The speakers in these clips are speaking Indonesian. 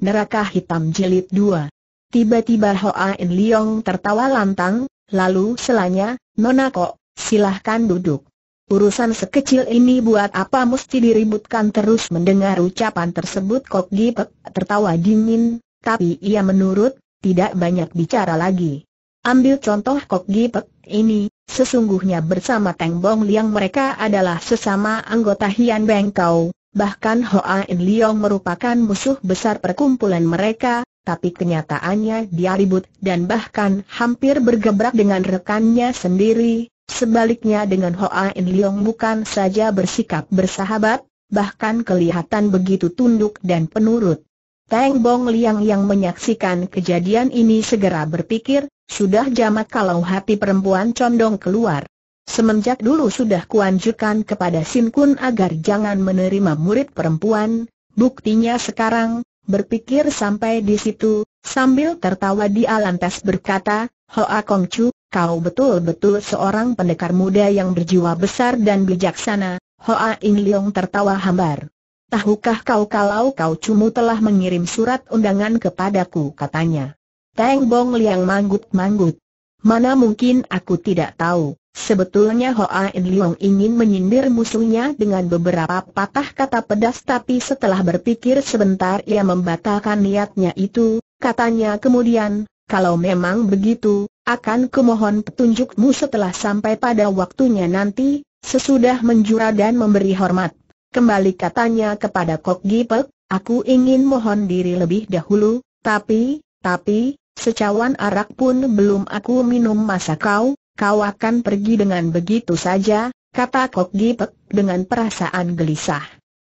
Neraka Hitam Jilid 2 Tiba-tiba Hoa In Leong tertawa lantang, lalu selanya, Nona kok, silahkan duduk. Urusan sekecil ini buat apa mesti diributkan terus mendengar ucapan tersebut Kok Gipek tertawa dingin, tapi ia menurut, tidak banyak bicara lagi. Ambil contoh Kok Gipek ini, sesungguhnya bersama Teng Bong Liang mereka adalah sesama anggota Hian Bengkau, Bahkan Hoa In Leong merupakan musuh besar perkumpulan mereka, tapi kenyataannya dia ribut dan bahkan hampir bergebrak dengan rekannya sendiri. Sebaliknya dengan Hoa In Leong bukan saja bersikap bersahabat, bahkan kelihatan begitu tunduk dan penurut. Teng Bong Liang yang menyaksikan kejadian ini segera berpikir, sudah jamak kalau hati perempuan condong keluar. Semenjak dulu sudah kuanjurkan kepada Sin Kun agar jangan menerima murid perempuan, buktinya sekarang, berpikir sampai di situ, sambil tertawa di lantas berkata, Hoa Kong Chu, kau betul-betul seorang pendekar muda yang berjiwa besar dan bijaksana, Hoa In Leong tertawa hambar. Tahukah kau kalau kau cumu telah mengirim surat undangan kepadaku katanya. Teng Bong Liang manggut-manggut. Mana mungkin aku tidak tahu. Sebetulnya Hoa In Leong ingin menyindir musuhnya dengan beberapa patah kata pedas tapi setelah berpikir sebentar ia membatalkan niatnya itu, katanya kemudian, kalau memang begitu, akan kumohon petunjukmu setelah sampai pada waktunya nanti, sesudah menjura dan memberi hormat. Kembali katanya kepada Kok Gipek, aku ingin mohon diri lebih dahulu, tapi, tapi, secawan arak pun belum aku minum masa kau, kau akan pergi dengan begitu saja, kata Kok Gipek dengan perasaan gelisah.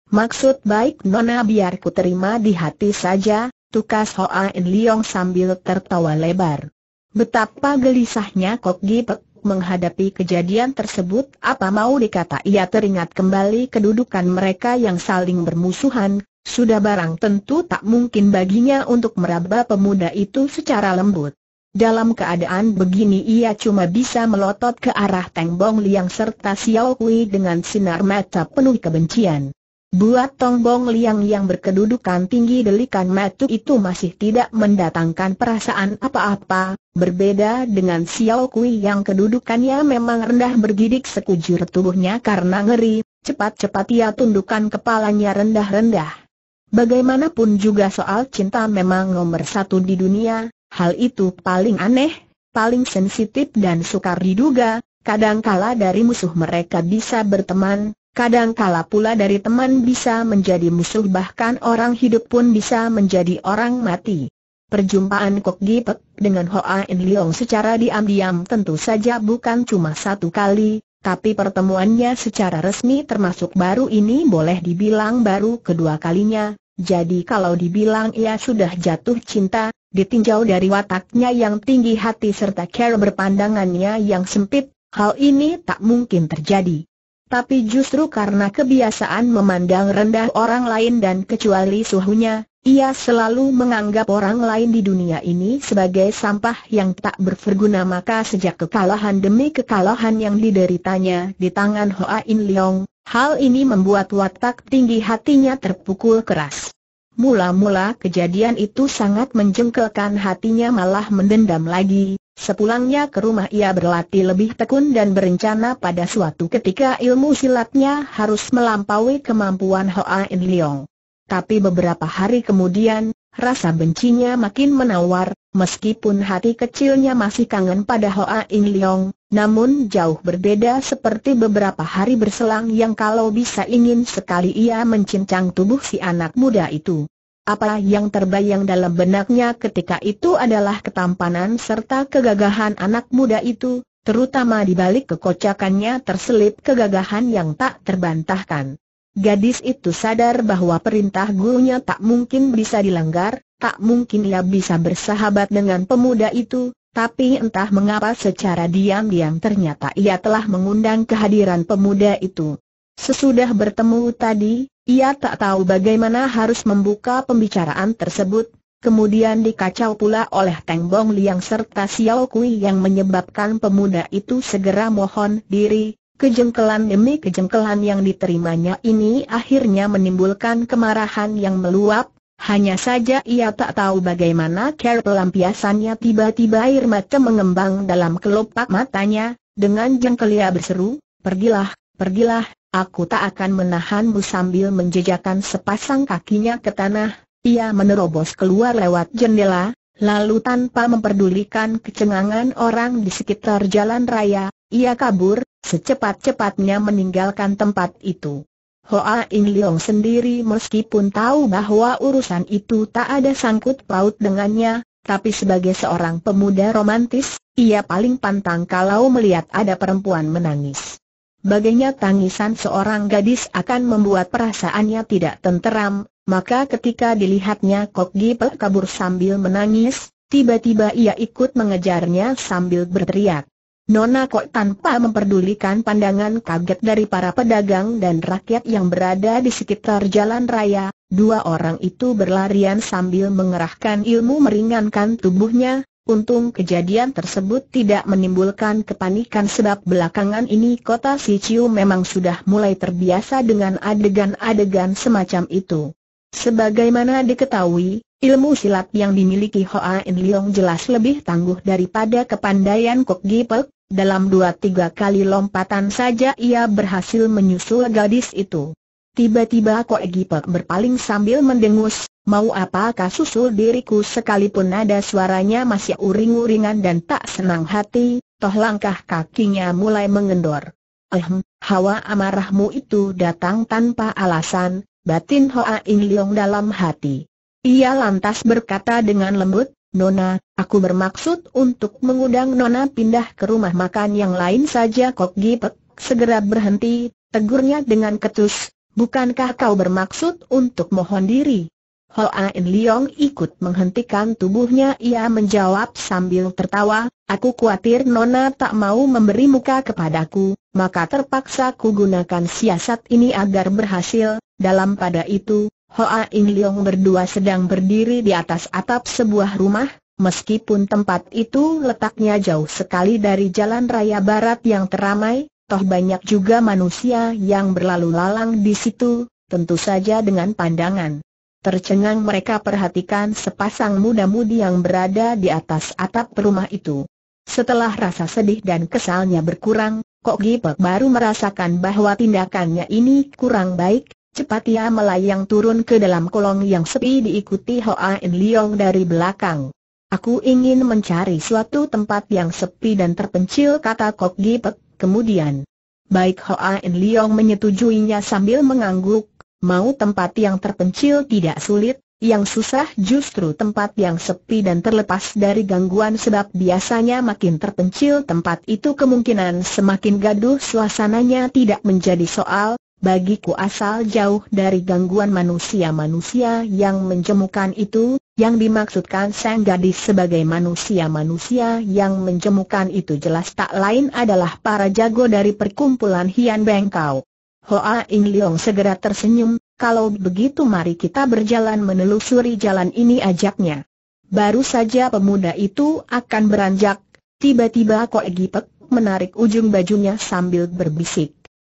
Maksud baik Nona biar ku terima di hati saja, tukas Hoa En Liong sambil tertawa lebar. Betapa gelisahnya Kok Gipek menghadapi kejadian tersebut apa mau dikata ia teringat kembali kedudukan mereka yang saling bermusuhan, sudah barang tentu tak mungkin baginya untuk meraba pemuda itu secara lembut. Dalam keadaan begini ia cuma bisa melotot ke arah Teng Bong Liang serta Xiao Kui dengan sinar mata penuh kebencian. Buat Tong Bong Liang yang berkedudukan tinggi delikan mata itu masih tidak mendatangkan perasaan apa-apa, berbeda dengan Xiao Kui yang kedudukannya memang rendah bergidik sekujur tubuhnya karena ngeri, cepat-cepat ia tundukkan kepalanya rendah-rendah. Bagaimanapun juga soal cinta memang nomor satu di dunia, Hal itu paling aneh, paling sensitif dan sukar diduga, kadangkala dari musuh mereka bisa berteman, kadangkala pula dari teman bisa menjadi musuh bahkan orang hidup pun bisa menjadi orang mati. Perjumpaan Kok Gipek dengan Hoa In Leong secara diam-diam tentu saja bukan cuma satu kali, tapi pertemuannya secara resmi termasuk baru ini boleh dibilang baru kedua kalinya, jadi kalau dibilang ia sudah jatuh cinta, ditinjau dari wataknya yang tinggi hati serta cara berpandangannya yang sempit, hal ini tak mungkin terjadi. Tapi justru karena kebiasaan memandang rendah orang lain dan kecuali suhunya, ia selalu menganggap orang lain di dunia ini sebagai sampah yang tak berverguna maka sejak kekalahan demi kekalahan yang dideritanya di tangan Hoa In Leong, Hal ini membuat watak tinggi hatinya terpukul keras. Mula-mula kejadian itu sangat menjengkelkan hatinya malah mendendam lagi, sepulangnya ke rumah ia berlatih lebih tekun dan berencana pada suatu ketika ilmu silatnya harus melampaui kemampuan Hoa In Leong. Tapi beberapa hari kemudian, rasa bencinya makin menawar, meskipun hati kecilnya masih kangen pada Hoa In Leong, namun jauh berbeda seperti beberapa hari berselang yang kalau bisa ingin sekali ia mencincang tubuh si anak muda itu. Apa yang terbayang dalam benaknya ketika itu adalah ketampanan serta kegagahan anak muda itu, terutama di balik kekocakannya terselip kegagahan yang tak terbantahkan. Gadis itu sadar bahwa perintah gurunya tak mungkin bisa dilanggar, tak mungkin ia bisa bersahabat dengan pemuda itu, tapi entah mengapa secara diam-diam ternyata ia telah mengundang kehadiran pemuda itu. Sesudah bertemu tadi, ia tak tahu bagaimana harus membuka pembicaraan tersebut, kemudian dikacau pula oleh Teng Bong Liang serta Xiao Kui yang menyebabkan pemuda itu segera mohon diri, kejengkelan demi kejengkelan yang diterimanya ini akhirnya menimbulkan kemarahan yang meluap, hanya saja ia tak tahu bagaimana cara pelampiasannya tiba-tiba air mata mengembang dalam kelopak matanya, dengan jengkel ia berseru, pergilah, pergilah, aku tak akan menahanmu sambil menjejakan sepasang kakinya ke tanah, ia menerobos keluar lewat jendela, lalu tanpa memperdulikan kecengangan orang di sekitar jalan raya, ia kabur, secepat-cepatnya meninggalkan tempat itu. Hoa In Leong sendiri meskipun tahu bahwa urusan itu tak ada sangkut paut dengannya, tapi sebagai seorang pemuda romantis, ia paling pantang kalau melihat ada perempuan menangis. Baginya tangisan seorang gadis akan membuat perasaannya tidak tenteram, maka ketika dilihatnya Kok Gipel kabur sambil menangis, tiba-tiba ia ikut mengejarnya sambil berteriak. Nona Kok tanpa memperdulikan pandangan kaget dari para pedagang dan rakyat yang berada di sekitar jalan raya, dua orang itu berlarian sambil mengerahkan ilmu meringankan tubuhnya, Untung kejadian tersebut tidak menimbulkan kepanikan sebab belakangan ini kota Siciu memang sudah mulai terbiasa dengan adegan-adegan semacam itu. Sebagaimana diketahui, ilmu silat yang dimiliki Hoa In Leong jelas lebih tangguh daripada kepandaian Kok Gipek, dalam dua tiga kali lompatan saja ia berhasil menyusul gadis itu. Tiba-tiba Ko Egipek berpaling sambil mendengus, mau apakah susul diriku sekalipun ada suaranya masih uring-uringan dan tak senang hati, toh langkah kakinya mulai mengendor. Ehm, hawa amarahmu itu datang tanpa alasan, batin Hoa In Leong dalam hati. Ia lantas berkata dengan lembut, Nona, aku bermaksud untuk mengundang Nona pindah ke rumah makan yang lain saja Kok Gipek, segera berhenti, tegurnya dengan ketus, bukankah kau bermaksud untuk mohon diri? Ain Liong ikut menghentikan tubuhnya ia menjawab sambil tertawa, aku khawatir Nona tak mau memberi muka kepadaku, maka terpaksa ku gunakan siasat ini agar berhasil, dalam pada itu, Hoa In Leong berdua sedang berdiri di atas atap sebuah rumah, meskipun tempat itu letaknya jauh sekali dari jalan raya barat yang teramai, toh banyak juga manusia yang berlalu lalang di situ, tentu saja dengan pandangan. Tercengang mereka perhatikan sepasang muda-mudi yang berada di atas atap rumah itu. Setelah rasa sedih dan kesalnya berkurang, Kok Gipek baru merasakan bahwa tindakannya ini kurang baik, Cepat ia melayang turun ke dalam kolong yang sepi diikuti Hoa In Leong dari belakang. Aku ingin mencari suatu tempat yang sepi dan terpencil kata Kok Gipek, kemudian. Baik Hoa In Leong menyetujuinya sambil mengangguk, mau tempat yang terpencil tidak sulit, yang susah justru tempat yang sepi dan terlepas dari gangguan sebab biasanya makin terpencil tempat itu kemungkinan semakin gaduh suasananya tidak menjadi soal, Bagiku asal jauh dari gangguan manusia-manusia yang menjemukan itu, yang dimaksudkan sang gadis sebagai manusia-manusia yang menjemukan itu jelas tak lain adalah para jago dari perkumpulan Hian Bengkau. Hoa In Leong segera tersenyum, kalau begitu mari kita berjalan menelusuri jalan ini ajaknya. Baru saja pemuda itu akan beranjak, tiba-tiba Pek menarik ujung bajunya sambil berbisik.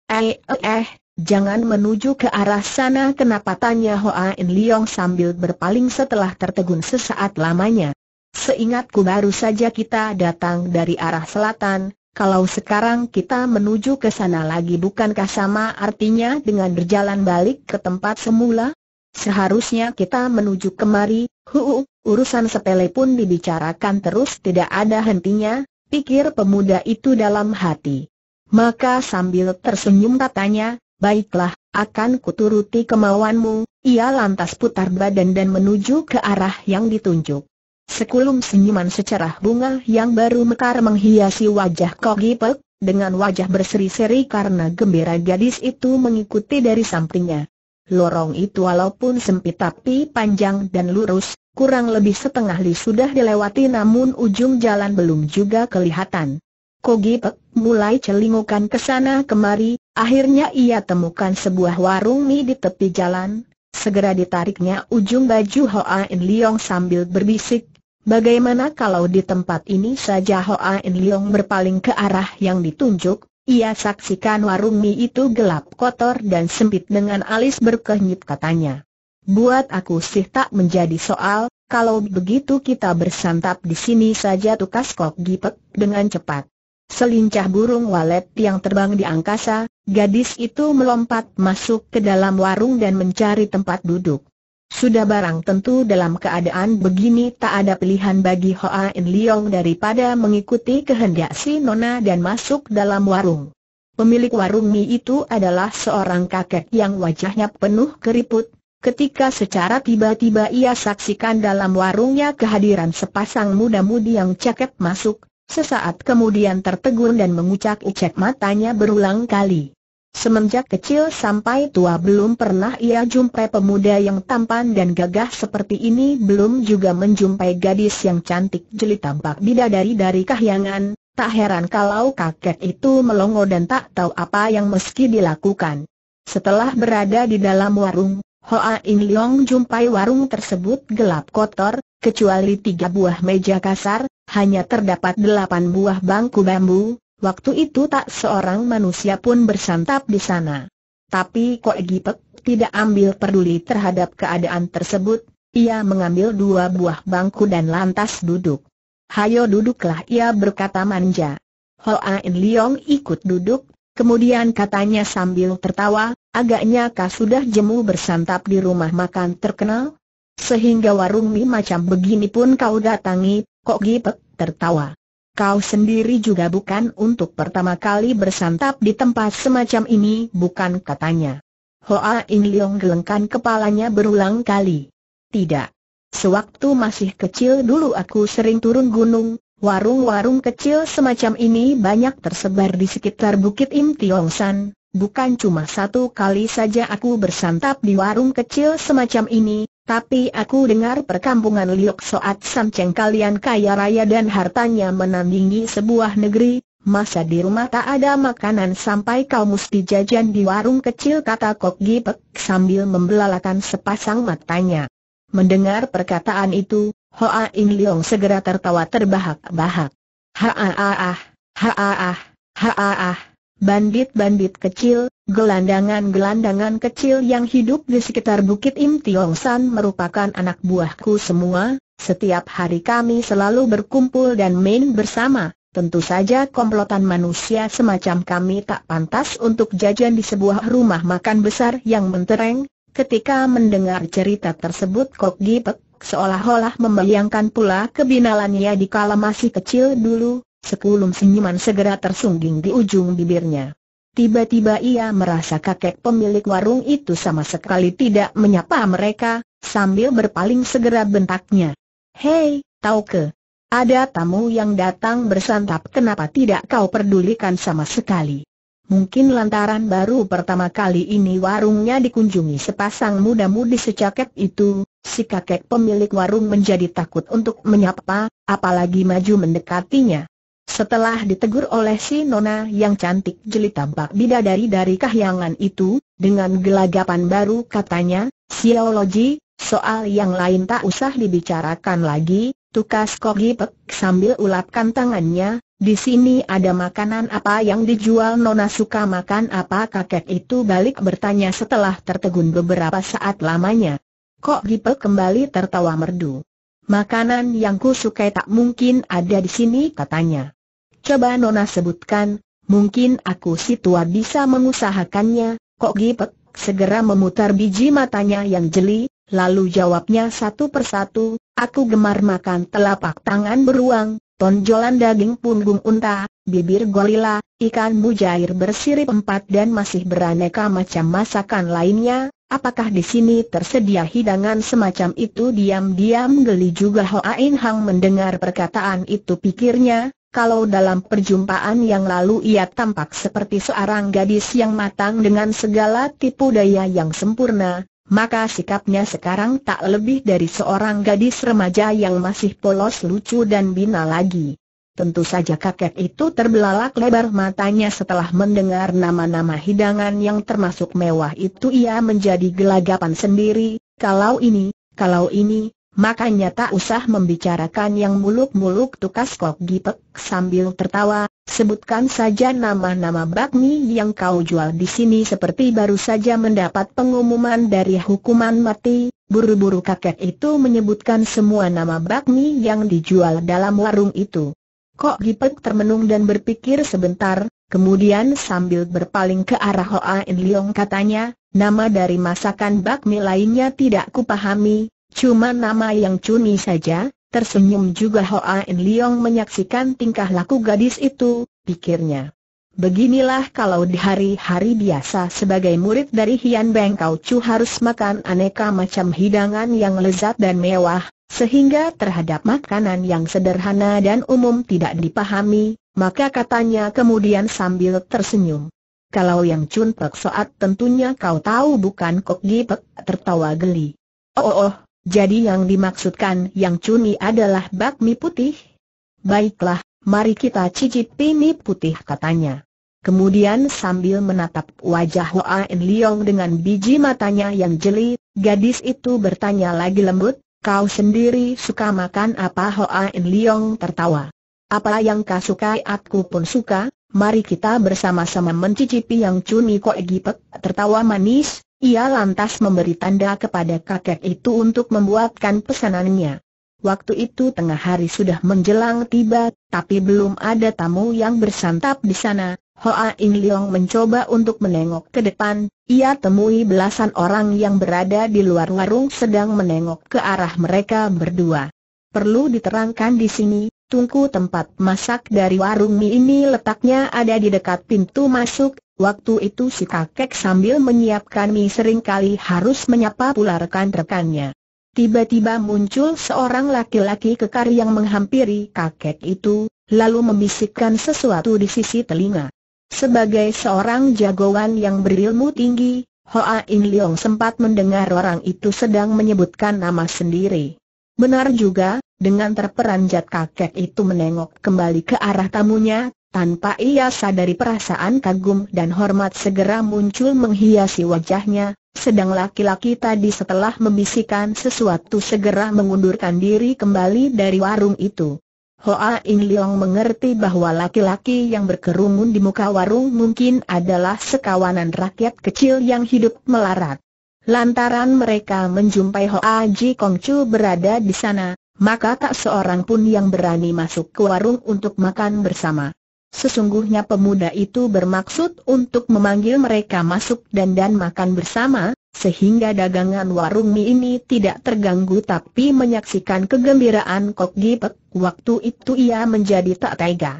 Eh, eh, eh, Jangan menuju ke arah sana kenapa tanya Hoa In Leong sambil berpaling setelah tertegun sesaat lamanya. Seingatku baru saja kita datang dari arah selatan, kalau sekarang kita menuju ke sana lagi bukankah sama artinya dengan berjalan balik ke tempat semula? Seharusnya kita menuju kemari, huu, urusan sepele pun dibicarakan terus tidak ada hentinya, pikir pemuda itu dalam hati. Maka sambil tersenyum katanya, Baiklah, akan kuturuti kemauanmu, ia lantas putar badan dan menuju ke arah yang ditunjuk. Sekulum senyuman secerah bunga yang baru mekar menghiasi wajah Kogi dengan wajah berseri-seri karena gembira gadis itu mengikuti dari sampingnya. Lorong itu walaupun sempit tapi panjang dan lurus, kurang lebih setengah li sudah dilewati namun ujung jalan belum juga kelihatan. Kogi mulai celingukan ke sana kemari, Akhirnya ia temukan sebuah warung mie di tepi jalan, segera ditariknya ujung baju Hoa In Leong sambil berbisik, bagaimana kalau di tempat ini saja Hoa In Leong berpaling ke arah yang ditunjuk, ia saksikan warung mie itu gelap kotor dan sempit dengan alis berkenyit katanya. Buat aku sih tak menjadi soal, kalau begitu kita bersantap di sini saja tukas Kok Gipek dengan cepat. Selincah burung walet yang terbang di angkasa, gadis itu melompat masuk ke dalam warung dan mencari tempat duduk. Sudah barang tentu dalam keadaan begini tak ada pilihan bagi Hoa In Leong daripada mengikuti kehendak si Nona dan masuk dalam warung. Pemilik warung mie itu adalah seorang kakek yang wajahnya penuh keriput, ketika secara tiba-tiba ia saksikan dalam warungnya kehadiran sepasang muda-mudi yang cakep masuk, Sesaat kemudian tertegun dan mengucak-ucak matanya berulang kali. Semenjak kecil sampai tua belum pernah ia jumpai pemuda yang tampan dan gagah seperti ini belum juga menjumpai gadis yang cantik jeli tampak bidadari dari kahyangan, tak heran kalau kakek itu melongo dan tak tahu apa yang meski dilakukan. Setelah berada di dalam warung, Hoa In Leong jumpai warung tersebut gelap kotor, kecuali tiga buah meja kasar, hanya terdapat delapan buah bangku bambu, waktu itu tak seorang manusia pun bersantap di sana. Tapi Kok Gipek tidak ambil peduli terhadap keadaan tersebut, ia mengambil dua buah bangku dan lantas duduk. Hayo duduklah ia berkata manja. Hoain Liong ikut duduk, kemudian katanya sambil tertawa, agaknya kau sudah jemu bersantap di rumah makan terkenal? Sehingga warung mie macam begini pun kau datangi, Kok Gipek tertawa. Kau sendiri juga bukan untuk pertama kali bersantap di tempat semacam ini, bukan katanya. Hoa In Leong gelengkan kepalanya berulang kali. Tidak. Sewaktu masih kecil dulu aku sering turun gunung, warung-warung kecil semacam ini banyak tersebar di sekitar Bukit Im Tiong San. Bukan cuma satu kali saja aku bersantap di warung kecil semacam ini, tapi aku dengar perkampungan Liok Soat Samceng kalian kaya raya dan hartanya menandingi sebuah negeri, masa di rumah tak ada makanan sampai kau mesti jajan di warung kecil kata Kok Gipek sambil membelalakan sepasang matanya. Mendengar perkataan itu, Hoa In Leong segera tertawa terbahak-bahak. Ha ah ah ah, ha ah ah, ha ah ah, Bandit-bandit kecil, gelandangan-gelandangan kecil yang hidup di sekitar Bukit Im Tiong San merupakan anak buahku semua, setiap hari kami selalu berkumpul dan main bersama. Tentu saja komplotan manusia semacam kami tak pantas untuk jajan di sebuah rumah makan besar yang mentereng. Ketika mendengar cerita tersebut Kok Gipek seolah-olah membayangkan pula kebinalannya di kala masih kecil dulu, Sekulum senyuman segera tersungging di ujung bibirnya. Tiba-tiba ia merasa kakek pemilik warung itu sama sekali tidak menyapa mereka, sambil berpaling segera bentaknya. Hei, tahu ke? Ada tamu yang datang bersantap kenapa tidak kau pedulikan sama sekali? Mungkin lantaran baru pertama kali ini warungnya dikunjungi sepasang muda-mudi secakep itu, si kakek pemilik warung menjadi takut untuk menyapa, apalagi maju mendekatinya. Setelah ditegur oleh si Nona yang cantik jeli tampak bidadari dari kahyangan itu, dengan gelagapan baru katanya, Siologi, soal yang lain tak usah dibicarakan lagi, tukas Kogi Pek sambil ulapkan tangannya, di sini ada makanan apa yang dijual Nona suka makan apa kakek itu balik bertanya setelah tertegun beberapa saat lamanya. Kok Pek kembali tertawa merdu. Makanan yang ku sukai tak mungkin ada di sini katanya. Coba Nona sebutkan, mungkin aku si tua bisa mengusahakannya, kok Gipek segera memutar biji matanya yang jeli, lalu jawabnya satu persatu, aku gemar makan telapak tangan beruang, tonjolan daging punggung unta, bibir gorila, ikan mujair bersirip empat dan masih beraneka macam masakan lainnya, Apakah di sini tersedia hidangan semacam itu? Diam-diam geli juga Hoa In Hang mendengar perkataan itu pikirnya, kalau dalam perjumpaan yang lalu ia tampak seperti seorang gadis yang matang dengan segala tipu daya yang sempurna, maka sikapnya sekarang tak lebih dari seorang gadis remaja yang masih polos lucu dan bina lagi. Tentu saja kakek itu terbelalak lebar matanya setelah mendengar nama-nama hidangan yang termasuk mewah itu ia menjadi gelagapan sendiri, kalau ini, kalau ini, makanya tak usah membicarakan yang muluk-muluk tukas Kok Gipek sambil tertawa, sebutkan saja nama-nama bakmi yang kau jual di sini seperti baru saja mendapat pengumuman dari hukuman mati, buru-buru kakek itu menyebutkan semua nama bakmi yang dijual dalam warung itu. Kok Gipek termenung dan berpikir sebentar, kemudian sambil berpaling ke arah Hoa In Leong katanya, nama dari masakan bakmi lainnya tidak kupahami, Cuma nama yang cuni saja, tersenyum juga Hoa In Leong menyaksikan tingkah laku gadis itu, pikirnya. Beginilah kalau di hari-hari biasa sebagai murid dari Hian Beng Kau Chu harus makan aneka macam hidangan yang lezat dan mewah, sehingga terhadap makanan yang sederhana dan umum tidak dipahami, maka katanya kemudian sambil tersenyum. Kalau yang cun Pek Soat tentunya kau tahu bukan Kok Gi tertawa geli. Oh, oh, oh jadi yang dimaksudkan yang cuni adalah bakmi putih? Baiklah, mari kita cicipi mie putih katanya. Kemudian sambil menatap wajah Hoa En Leong dengan biji matanya yang jeli, gadis itu bertanya lagi lembut, kau sendiri suka makan apa Hoa En Leong tertawa. Apa yang kau suka, aku pun suka, mari kita bersama-sama mencicipi yang cuni gipek tertawa manis, ia lantas memberi tanda kepada kakek itu untuk membuatkan pesanannya. Waktu itu tengah hari sudah menjelang tiba, tapi belum ada tamu yang bersantap di sana. Hoa In Leong mencoba untuk menengok ke depan, ia temui belasan orang yang berada di luar warung sedang menengok ke arah mereka berdua. Perlu diterangkan di sini, Tungku tempat masak dari warung mie ini letaknya ada di dekat pintu masuk, waktu itu si kakek sambil menyiapkan mie seringkali harus menyapa pula rekan-rekannya. Tiba-tiba muncul seorang laki-laki kekar yang menghampiri kakek itu, lalu membisikkan sesuatu di sisi telinga. Sebagai seorang jagoan yang berilmu tinggi, Hoa In Leong sempat mendengar orang itu sedang menyebutkan nama sendiri. Benar juga, dengan terperanjat kakek itu menengok kembali ke arah tamunya, tanpa ia sadari perasaan kagum dan hormat segera muncul menghiasi wajahnya, sedang laki-laki tadi setelah membisikkan sesuatu segera mengundurkan diri kembali dari warung itu. Hoa In Leong mengerti bahwa laki-laki yang berkerumun di muka warung mungkin adalah sekawanan rakyat kecil yang hidup melarat. Lantaran mereka menjumpai Hoa Ji Kong Chu berada di sana, maka tak seorang pun yang berani masuk ke warung untuk makan bersama. Sesungguhnya pemuda itu bermaksud untuk memanggil mereka masuk dan dan makan bersama, sehingga dagangan warung mie ini tidak terganggu tapi menyaksikan kegembiraan Kok Gipek, waktu itu ia menjadi tak tega.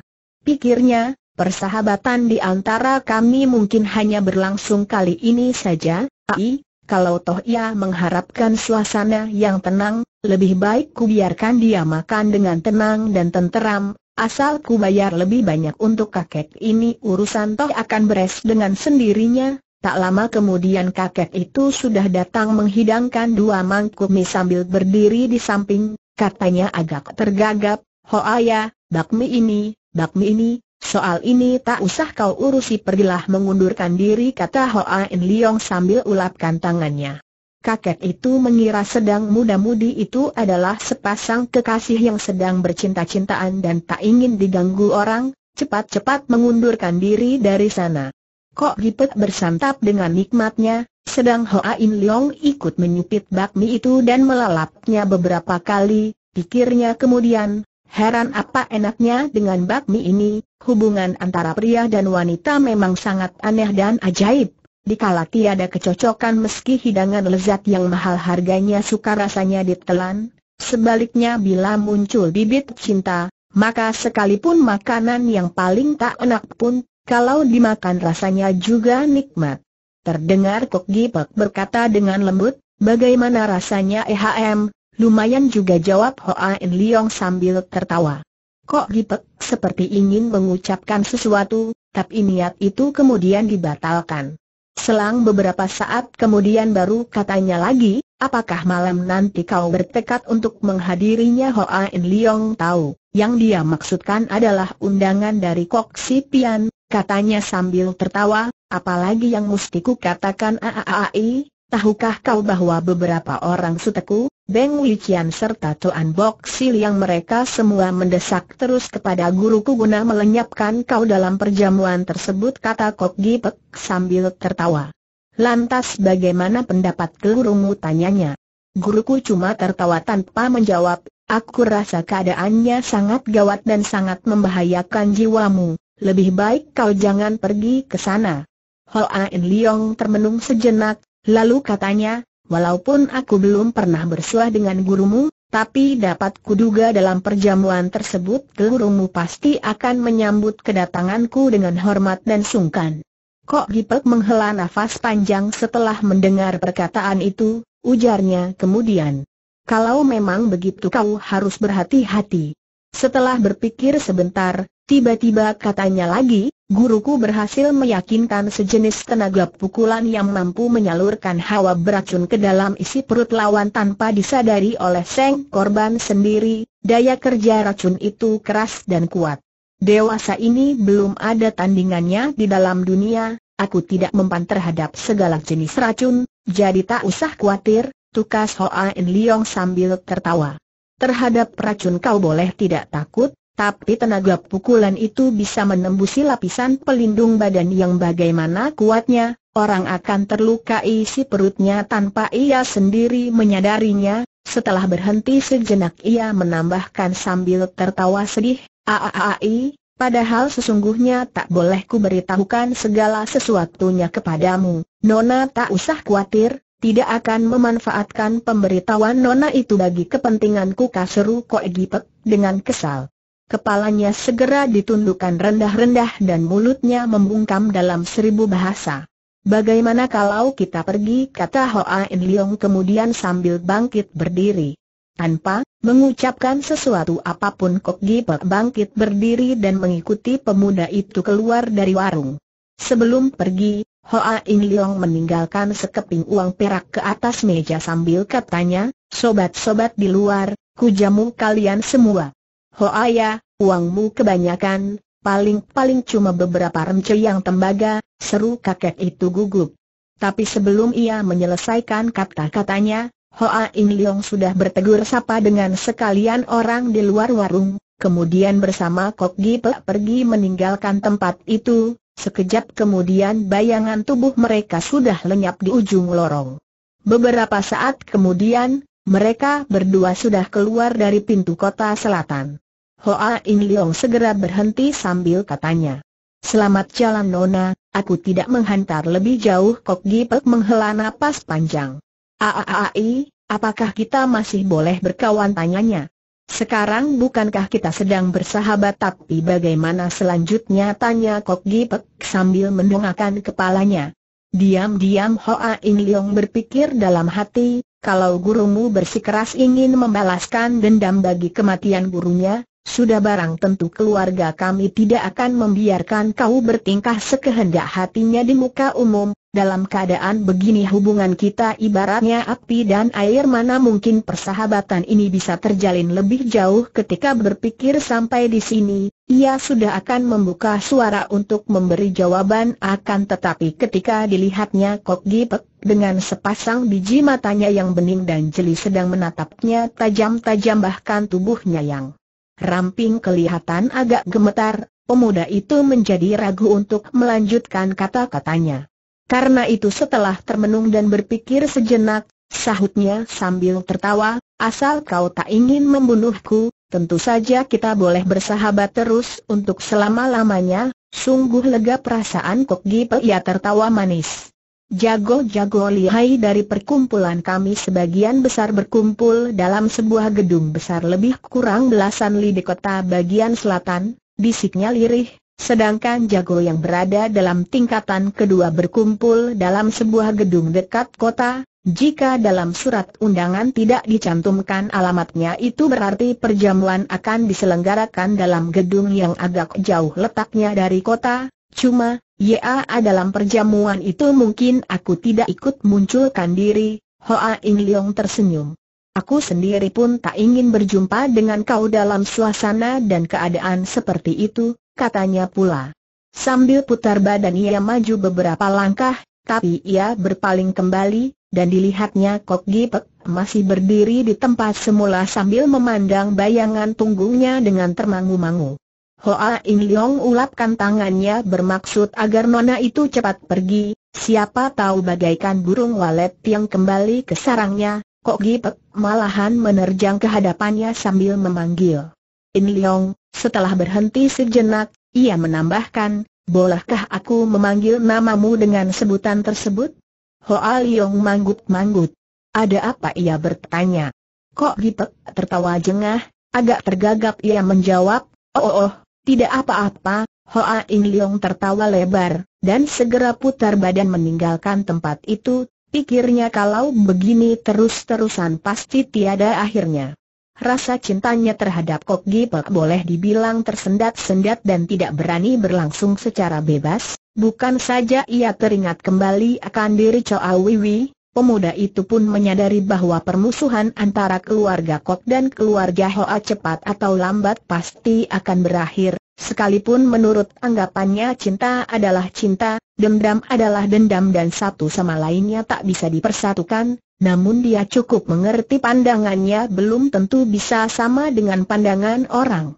Pikirnya, persahabatan di antara kami mungkin hanya berlangsung kali ini saja, ai, kalau toh ia mengharapkan suasana yang tenang, lebih baik ku biarkan dia makan dengan tenang dan tenteram, asal ku bayar lebih banyak untuk kakek ini urusan toh akan beres dengan sendirinya. Tak lama kemudian kakek itu sudah datang menghidangkan dua mangkuk mie sambil berdiri di samping, katanya agak tergagap, Hoaya, bakmi ini, bakmi ini, soal ini tak usah kau urusi pergilah mengundurkan diri kata Hoa In Leong sambil ulapkan tangannya kakek itu mengira sedang muda-mudi itu adalah sepasang kekasih yang sedang bercinta-cintaan dan tak ingin diganggu orang, cepat-cepat mengundurkan diri dari sana. Kok Gipet bersantap dengan nikmatnya, sedang Hoa In Leong ikut menyupit bakmi itu dan melalapnya beberapa kali, pikirnya kemudian, Heran apa enaknya dengan bakmi ini, hubungan antara pria dan wanita memang sangat aneh dan ajaib. Dikala tiada kecocokan meski hidangan lezat yang mahal harganya suka rasanya ditelan, sebaliknya bila muncul bibit cinta, maka sekalipun makanan yang paling tak enak pun, kalau dimakan rasanya juga nikmat. Terdengar Kok Gipek berkata dengan lembut, bagaimana rasanya EHM, lumayan juga jawab Hoa En Leong sambil tertawa. Kok Gipek seperti ingin mengucapkan sesuatu, tapi niat itu kemudian dibatalkan. Selang beberapa saat kemudian baru katanya lagi, apakah malam nanti kau bertekad untuk menghadirinya Hoa In Leong tahu, yang dia maksudkan adalah undangan dari Kok Si Pian, katanya sambil tertawa, apalagi yang mustiku katakan aaai, tahukah kau bahwa beberapa orang suteku, Beng Wikian serta tuan Bok Sil yang mereka semua mendesak terus kepada guruku guna melenyapkan kau dalam perjamuan tersebut kata Kok Gipek sambil tertawa. Lantas bagaimana pendapat gurumu tanyanya? Guruku cuma tertawa tanpa menjawab, aku rasa keadaannya sangat gawat dan sangat membahayakan jiwamu, lebih baik kau jangan pergi ke sana. Hoa In Liong termenung sejenak, lalu katanya, Walaupun aku belum pernah bersuah dengan gurumu, tapi dapat kuduga dalam perjamuan tersebut gurumu pasti akan menyambut kedatanganku dengan hormat dan sungkan. Kok Gipek menghela nafas panjang setelah mendengar perkataan itu, ujarnya kemudian. Kalau memang begitu kau harus berhati-hati. Setelah berpikir sebentar, tiba-tiba katanya lagi, guruku berhasil meyakinkan sejenis tenaga pukulan yang mampu menyalurkan hawa beracun ke dalam isi perut lawan tanpa disadari oleh Seng korban sendiri, daya kerja racun itu keras dan kuat. Dewasa ini belum ada tandingannya di dalam dunia, aku tidak mempan terhadap segala jenis racun, jadi tak usah khawatir, tukas Hoa En Leong sambil tertawa. Terhadap racun kau boleh tidak takut, tapi tenaga pukulan itu bisa menembusi lapisan pelindung badan yang bagaimana kuatnya, orang akan terluka isi perutnya tanpa ia sendiri menyadarinya. Setelah berhenti sejenak ia menambahkan sambil tertawa sedih, Aaai, padahal sesungguhnya tak boleh ku beritahukan segala sesuatunya kepadamu. Nona tak usah khawatir, tidak akan memanfaatkan pemberitahuan Nona itu bagi kepentinganku kaseru Kok Egipek, dengan kesal. Kepalanya segera ditundukkan rendah-rendah dan mulutnya membungkam dalam seribu bahasa. Bagaimana kalau kita pergi kata Hoa In Leong kemudian sambil bangkit berdiri. Tanpa mengucapkan sesuatu apapun Kok Gipek bangkit berdiri dan mengikuti pemuda itu keluar dari warung. Sebelum pergi, Hoa In Leong meninggalkan sekeping uang perak ke atas meja sambil katanya, sobat-sobat di luar, ku jamu kalian semua. Hoa ya, uangmu kebanyakan, paling-paling cuma beberapa remce yang tembaga, seru kakek itu gugup. Tapi sebelum ia menyelesaikan kata-katanya, Hoa In Leong sudah bertegur sapa dengan sekalian orang di luar warung, kemudian bersama Kok Gipe pergi meninggalkan tempat itu, Sekejap kemudian bayangan tubuh mereka sudah lenyap di ujung lorong. Beberapa saat kemudian, mereka berdua sudah keluar dari pintu kota selatan. Hoa In Leong segera berhenti sambil katanya. Selamat jalan Nona, aku tidak menghantar lebih jauh Kok Gipek menghela napas panjang. Aaai, apakah kita masih boleh berkawan tanyanya? Sekarang bukankah kita sedang bersahabat tapi bagaimana selanjutnya tanya Kok Gipek sambil mendongakkan kepalanya. Diam-diam Hoa In Leong berpikir dalam hati, kalau gurumu bersikeras ingin membalaskan dendam bagi kematian gurunya, sudah barang tentu keluarga kami tidak akan membiarkan kau bertingkah sekehendak hatinya di muka umum, dalam keadaan begini hubungan kita ibaratnya api dan air mana mungkin persahabatan ini bisa terjalin lebih jauh ketika berpikir sampai di sini, ia sudah akan membuka suara untuk memberi jawaban akan tetapi ketika dilihatnya Kok Gipek dengan sepasang biji matanya yang bening dan jeli sedang menatapnya tajam-tajam bahkan tubuhnya yang ramping kelihatan agak gemetar, pemuda itu menjadi ragu untuk melanjutkan kata-katanya. Karena itu setelah termenung dan berpikir sejenak, sahutnya sambil tertawa, asal kau tak ingin membunuhku, tentu saja kita boleh bersahabat terus untuk selama-lamanya, sungguh lega perasaan Kok Gipel ia tertawa manis. Jago-jago lihai dari perkumpulan kami sebagian besar berkumpul dalam sebuah gedung besar lebih kurang belasan li di kota bagian selatan, bisiknya lirih, Sedangkan jago yang berada dalam tingkatan kedua berkumpul dalam sebuah gedung dekat kota, jika dalam surat undangan tidak dicantumkan alamatnya itu berarti perjamuan akan diselenggarakan dalam gedung yang agak jauh letaknya dari kota, cuma, ya dalam perjamuan itu mungkin aku tidak ikut munculkan diri, Hoa In Leong tersenyum. Aku sendiri pun tak ingin berjumpa dengan kau dalam suasana dan keadaan seperti itu, katanya pula. Sambil putar badan ia maju beberapa langkah, tapi ia berpaling kembali, dan dilihatnya Kok Gipek masih berdiri di tempat semula sambil memandang bayangan punggungnya dengan termangu-mangu. Hoa In Leong ulapkan tangannya bermaksud agar nona itu cepat pergi, siapa tahu bagaikan burung walet yang kembali ke sarangnya, Kok Gipek malahan menerjang kehadapannya sambil memanggil. In Leong, setelah berhenti sejenak, ia menambahkan, bolehkah aku memanggil namamu dengan sebutan tersebut? Hoa Leong manggut-manggut. Ada apa ia bertanya? Kok Gipek tertawa jengah, agak tergagap ia menjawab, oh, oh oh, tidak apa-apa, Hoa In Leong tertawa lebar, dan segera putar badan meninggalkan tempat itu, Pikirnya kalau begini terus-terusan pasti tiada akhirnya. Rasa cintanya terhadap Kok Gipek boleh dibilang tersendat-sendat dan tidak berani berlangsung secara bebas, bukan saja ia teringat kembali akan diri Choa Wiwi, pemuda itu pun menyadari bahwa permusuhan antara keluarga Kok dan keluarga Hoa cepat atau lambat pasti akan berakhir, Sekalipun menurut anggapannya cinta adalah cinta, dendam adalah dendam dan satu sama lainnya tak bisa dipersatukan, namun dia cukup mengerti pandangannya belum tentu bisa sama dengan pandangan orang.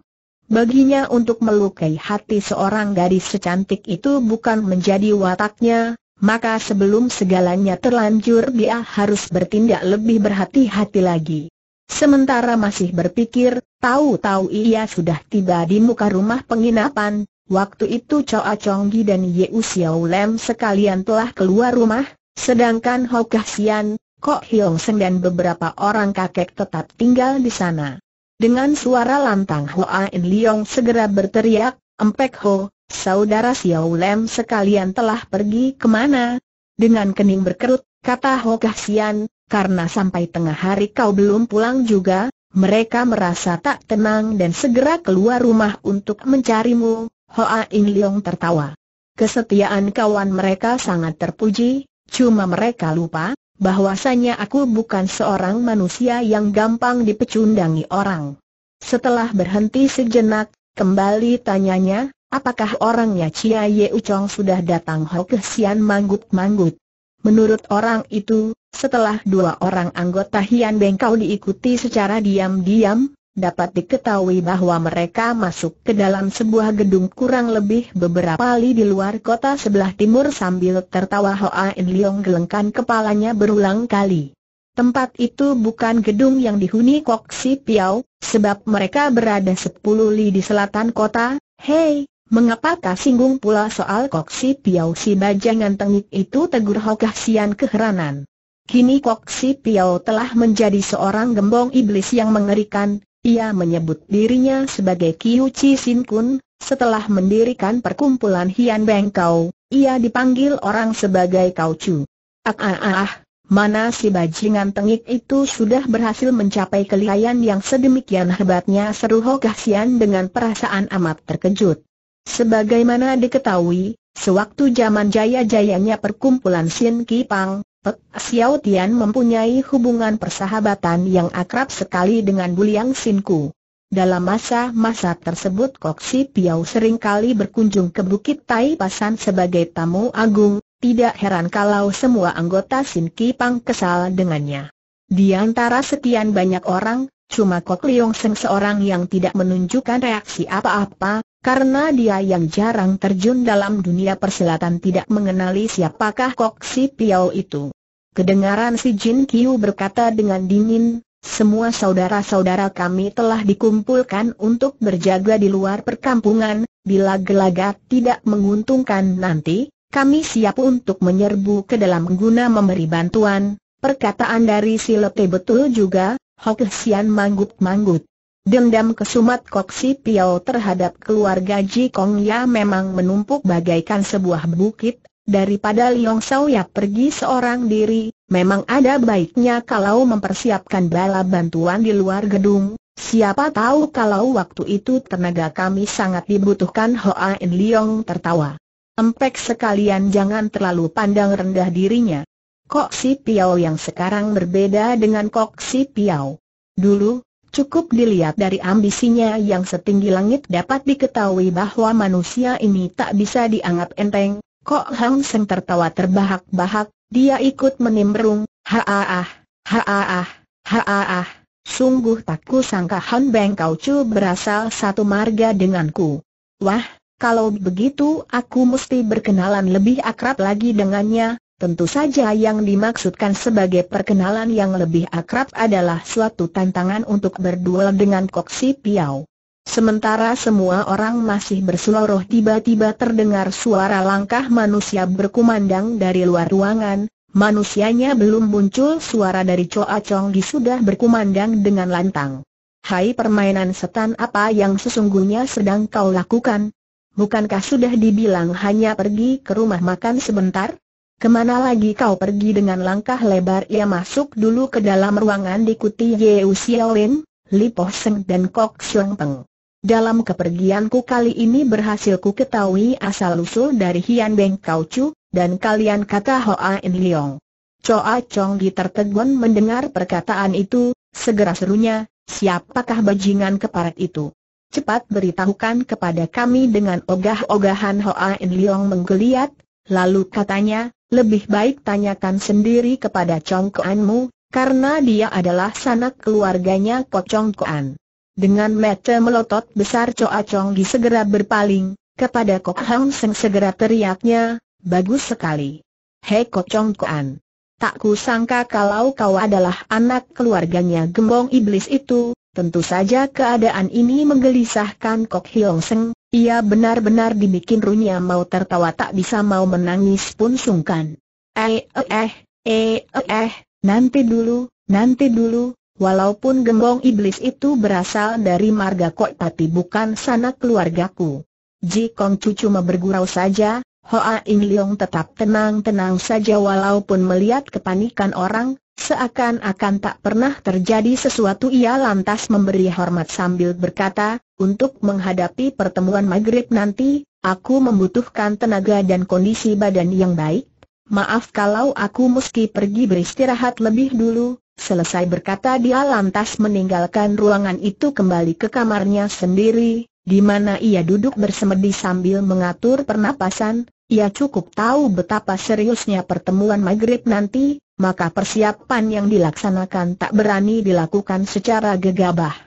Baginya untuk melukai hati seorang gadis secantik itu bukan menjadi wataknya, maka sebelum segalanya terlanjur dia harus bertindak lebih berhati-hati lagi. Sementara masih berpikir, tahu-tahu ia sudah tiba di muka rumah penginapan, waktu itu Choa Chonggi dan Ye Xiao Lem sekalian telah keluar rumah, sedangkan Ho Kah Kok Hiong Seng dan beberapa orang kakek tetap tinggal di sana. Dengan suara lantang Hoa In Liong segera berteriak, Empek Ho, saudara Xiao Lem sekalian telah pergi kemana? Dengan kening berkerut, kata Ho Kah karena sampai tengah hari kau belum pulang juga, mereka merasa tak tenang dan segera keluar rumah untuk mencarimu, Hoa In Leong tertawa. Kesetiaan kawan mereka sangat terpuji, cuma mereka lupa, bahwasanya aku bukan seorang manusia yang gampang dipecundangi orang. Setelah berhenti sejenak, kembali tanyanya, apakah orangnya Chia Ye Uchong sudah datang Ho Kesian manggut-manggut? Menurut orang itu, setelah dua orang anggota Hian Bengkau diikuti secara diam-diam, dapat diketahui bahwa mereka masuk ke dalam sebuah gedung kurang lebih beberapa li di luar kota sebelah timur sambil tertawa Hoa In Leong gelengkan kepalanya berulang kali. Tempat itu bukan gedung yang dihuni Kok Si Piao, sebab mereka berada 10 li di selatan kota, hei, Mengapa kau singgung pula soal Kok Si Piao si bajangan tengik itu tegur Hokah Sian keheranan. Kini Kok Si Piao telah menjadi seorang gembong iblis yang mengerikan, ia menyebut dirinya sebagai Kiu Chi Sin Kun, setelah mendirikan perkumpulan Hian Beng Kau, ia dipanggil orang sebagai Kau Chu. Ah ah ah, ah. mana si bajingan tengik itu sudah berhasil mencapai kelihayan yang sedemikian hebatnya seru Hokah Sian dengan perasaan amat terkejut. Sebagaimana diketahui, sewaktu zaman jaya-jayanya perkumpulan Sin Kipang, Pek Xiao Tian mempunyai hubungan persahabatan yang akrab sekali dengan Buliang Ku. Dalam masa-masa tersebut Kok Si Piau seringkali berkunjung ke Bukit Tai Pasan sebagai tamu agung, tidak heran kalau semua anggota Sin Kipang kesal dengannya. Di antara sekian banyak orang, cuma Kok Leong Seng seorang yang tidak menunjukkan reaksi apa-apa, karena dia yang jarang terjun dalam dunia perselatan tidak mengenali siapakah Kok Si Piao itu. Kedengaran si Jin Kiu berkata dengan dingin, semua saudara-saudara kami telah dikumpulkan untuk berjaga di luar perkampungan, bila gelagat tidak menguntungkan nanti, kami siap untuk menyerbu ke dalam guna memberi bantuan. Perkataan dari si Lete betul juga, Hok Sian manggut-manggut. Dendam kesumat Koksi Piao terhadap keluarga Ji Kong Ya memang menumpuk bagaikan sebuah bukit, daripada Liong Sao Ya pergi seorang diri, memang ada baiknya kalau mempersiapkan bala bantuan di luar gedung, siapa tahu kalau waktu itu tenaga kami sangat dibutuhkan Hoa In Liong tertawa. Empek sekalian jangan terlalu pandang rendah dirinya. Kok si Piao yang sekarang berbeda dengan Kok si Piao. Dulu, Cukup dilihat dari ambisinya yang setinggi langit dapat diketahui bahwa manusia ini tak bisa dianggap enteng. Kok Hang Seng tertawa terbahak-bahak, dia ikut menimbrung, ha-ah-ah. Sungguh tak ku sangka Han Beng Kau Chu berasal satu marga denganku. Wah, kalau begitu aku mesti berkenalan lebih akrab lagi dengannya, Tentu saja yang dimaksudkan sebagai perkenalan yang lebih akrab adalah suatu tantangan untuk berduel dengan Koksi Piau. Sementara semua orang masih berseloroh tiba-tiba terdengar suara langkah manusia berkumandang dari luar ruangan, manusianya belum muncul suara dari Choa Chong Gi sudah berkumandang dengan lantang. Hai permainan setan apa yang sesungguhnya sedang kau lakukan? Bukankah sudah dibilang hanya pergi ke rumah makan sebentar? Kemana lagi kau pergi dengan langkah lebar ia masuk dulu ke dalam ruangan diikuti Ye Xiaolin, Li Po Seng dan Kok Xiong Peng. Dalam kepergianku kali ini berhasil ku ketahui asal-usul dari Hian Beng Kau Chu, dan kalian kata Hoa In Leong. Choa Chong di tertegun mendengar perkataan itu, segera serunya, siapakah bajingan keparat itu? Cepat beritahukan kepada kami dengan ogah-ogahan Hoa In Leong menggeliat, Lalu katanya, lebih baik tanyakan sendiri kepada Congkoanmu, karena dia adalah sanak keluarganya Kok Congkoan. Dengan mata melotot besar Coa Chonggi segera berpaling, kepada Kok Hang Seng segera teriaknya, bagus sekali. Hei Kok Congkoan. Tak kusangka kalau kau adalah anak keluarganya gembong iblis itu, Tentu saja keadaan ini menggelisahkan Kok Hiong Seng, ia benar-benar dibikin runya mau tertawa tak bisa mau menangis pun sungkan. Eh, eh eh, eh eh, eh. nanti dulu, nanti dulu, walaupun gembong iblis itu berasal dari marga Kok tapi bukan sanak keluargaku. Ji Kong cucu bergurau saja, Hoa In Leong tetap tenang-tenang saja walaupun melihat kepanikan orang, Seakan-akan tak pernah terjadi sesuatu ia lantas memberi hormat sambil berkata, untuk menghadapi pertemuan maghrib nanti, aku membutuhkan tenaga dan kondisi badan yang baik. Maaf kalau aku meski pergi beristirahat lebih dulu, Selesai berkata dia lantas meninggalkan ruangan itu kembali ke kamarnya sendiri, di mana ia duduk bersemedi sambil mengatur pernapasan, ia cukup tahu betapa seriusnya pertemuan maghrib nanti, maka persiapan yang dilaksanakan tak berani dilakukan secara gegabah.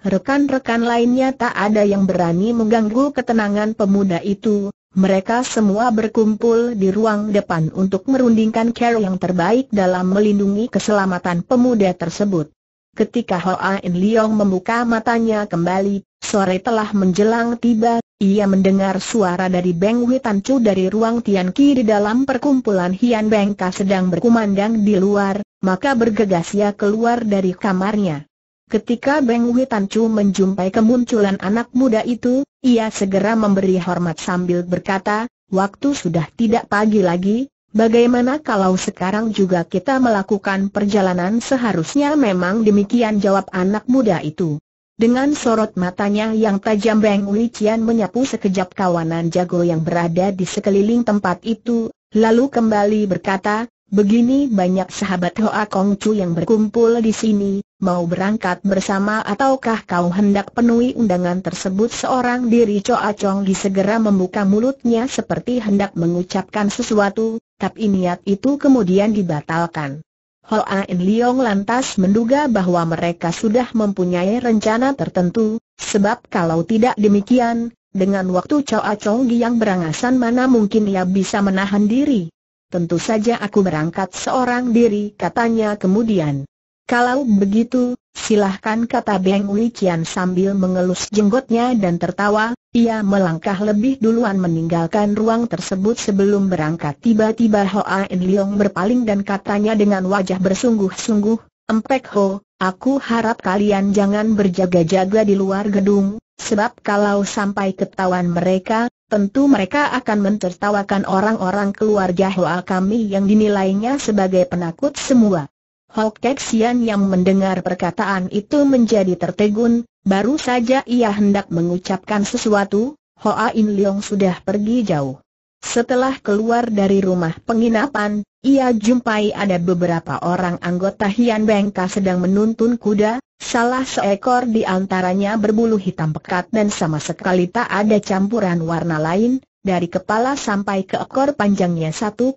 Rekan-rekan lainnya tak ada yang berani mengganggu ketenangan pemuda itu, mereka semua berkumpul di ruang depan untuk merundingkan cara yang terbaik dalam melindungi keselamatan pemuda tersebut. Ketika Hoa In Leong membuka matanya kembali, sore telah menjelang tiba, ia mendengar suara dari Beng Tan Tancu dari ruang Tian Ki di dalam perkumpulan Hian Bengka sedang berkumandang di luar, maka bergegas ia keluar dari kamarnya. Ketika Beng Tan Tancu menjumpai kemunculan anak muda itu, ia segera memberi hormat sambil berkata, waktu sudah tidak pagi lagi, bagaimana kalau sekarang juga kita melakukan perjalanan seharusnya memang demikian jawab anak muda itu. Dengan sorot matanya yang tajam Beng Qian menyapu sekejap kawanan jago yang berada di sekeliling tempat itu, lalu kembali berkata, begini banyak sahabat Hoa Kong Chu yang berkumpul di sini, mau berangkat bersama ataukah kau hendak penuhi undangan tersebut seorang diri Choa Chong Li segera membuka mulutnya seperti hendak mengucapkan sesuatu, tapi niat itu kemudian dibatalkan. Hoa In Leong lantas menduga bahwa mereka sudah mempunyai rencana tertentu, sebab kalau tidak demikian, dengan waktu Choa Chong yang berangasan mana mungkin ia bisa menahan diri. Tentu saja aku berangkat seorang diri katanya kemudian. Kalau begitu, silahkan kata Beng Wikian sambil mengelus jenggotnya dan tertawa, ia melangkah lebih duluan meninggalkan ruang tersebut sebelum berangkat. Tiba-tiba Hoa En Leong berpaling dan katanya dengan wajah bersungguh-sungguh, Empek Ho, aku harap kalian jangan berjaga-jaga di luar gedung, sebab kalau sampai ketahuan mereka, tentu mereka akan mentertawakan orang-orang keluarga Hoa kami yang dinilainya sebagai penakut semua. Hokexian yang mendengar perkataan itu menjadi tertegun, baru saja ia hendak mengucapkan sesuatu, Hoa In Leong sudah pergi jauh. Setelah keluar dari rumah penginapan, ia jumpai ada beberapa orang anggota Hian Bengka sedang menuntun kuda, salah seekor di antaranya berbulu hitam pekat dan sama sekali tak ada campuran warna lain, dari kepala sampai ke ekor panjangnya 1,2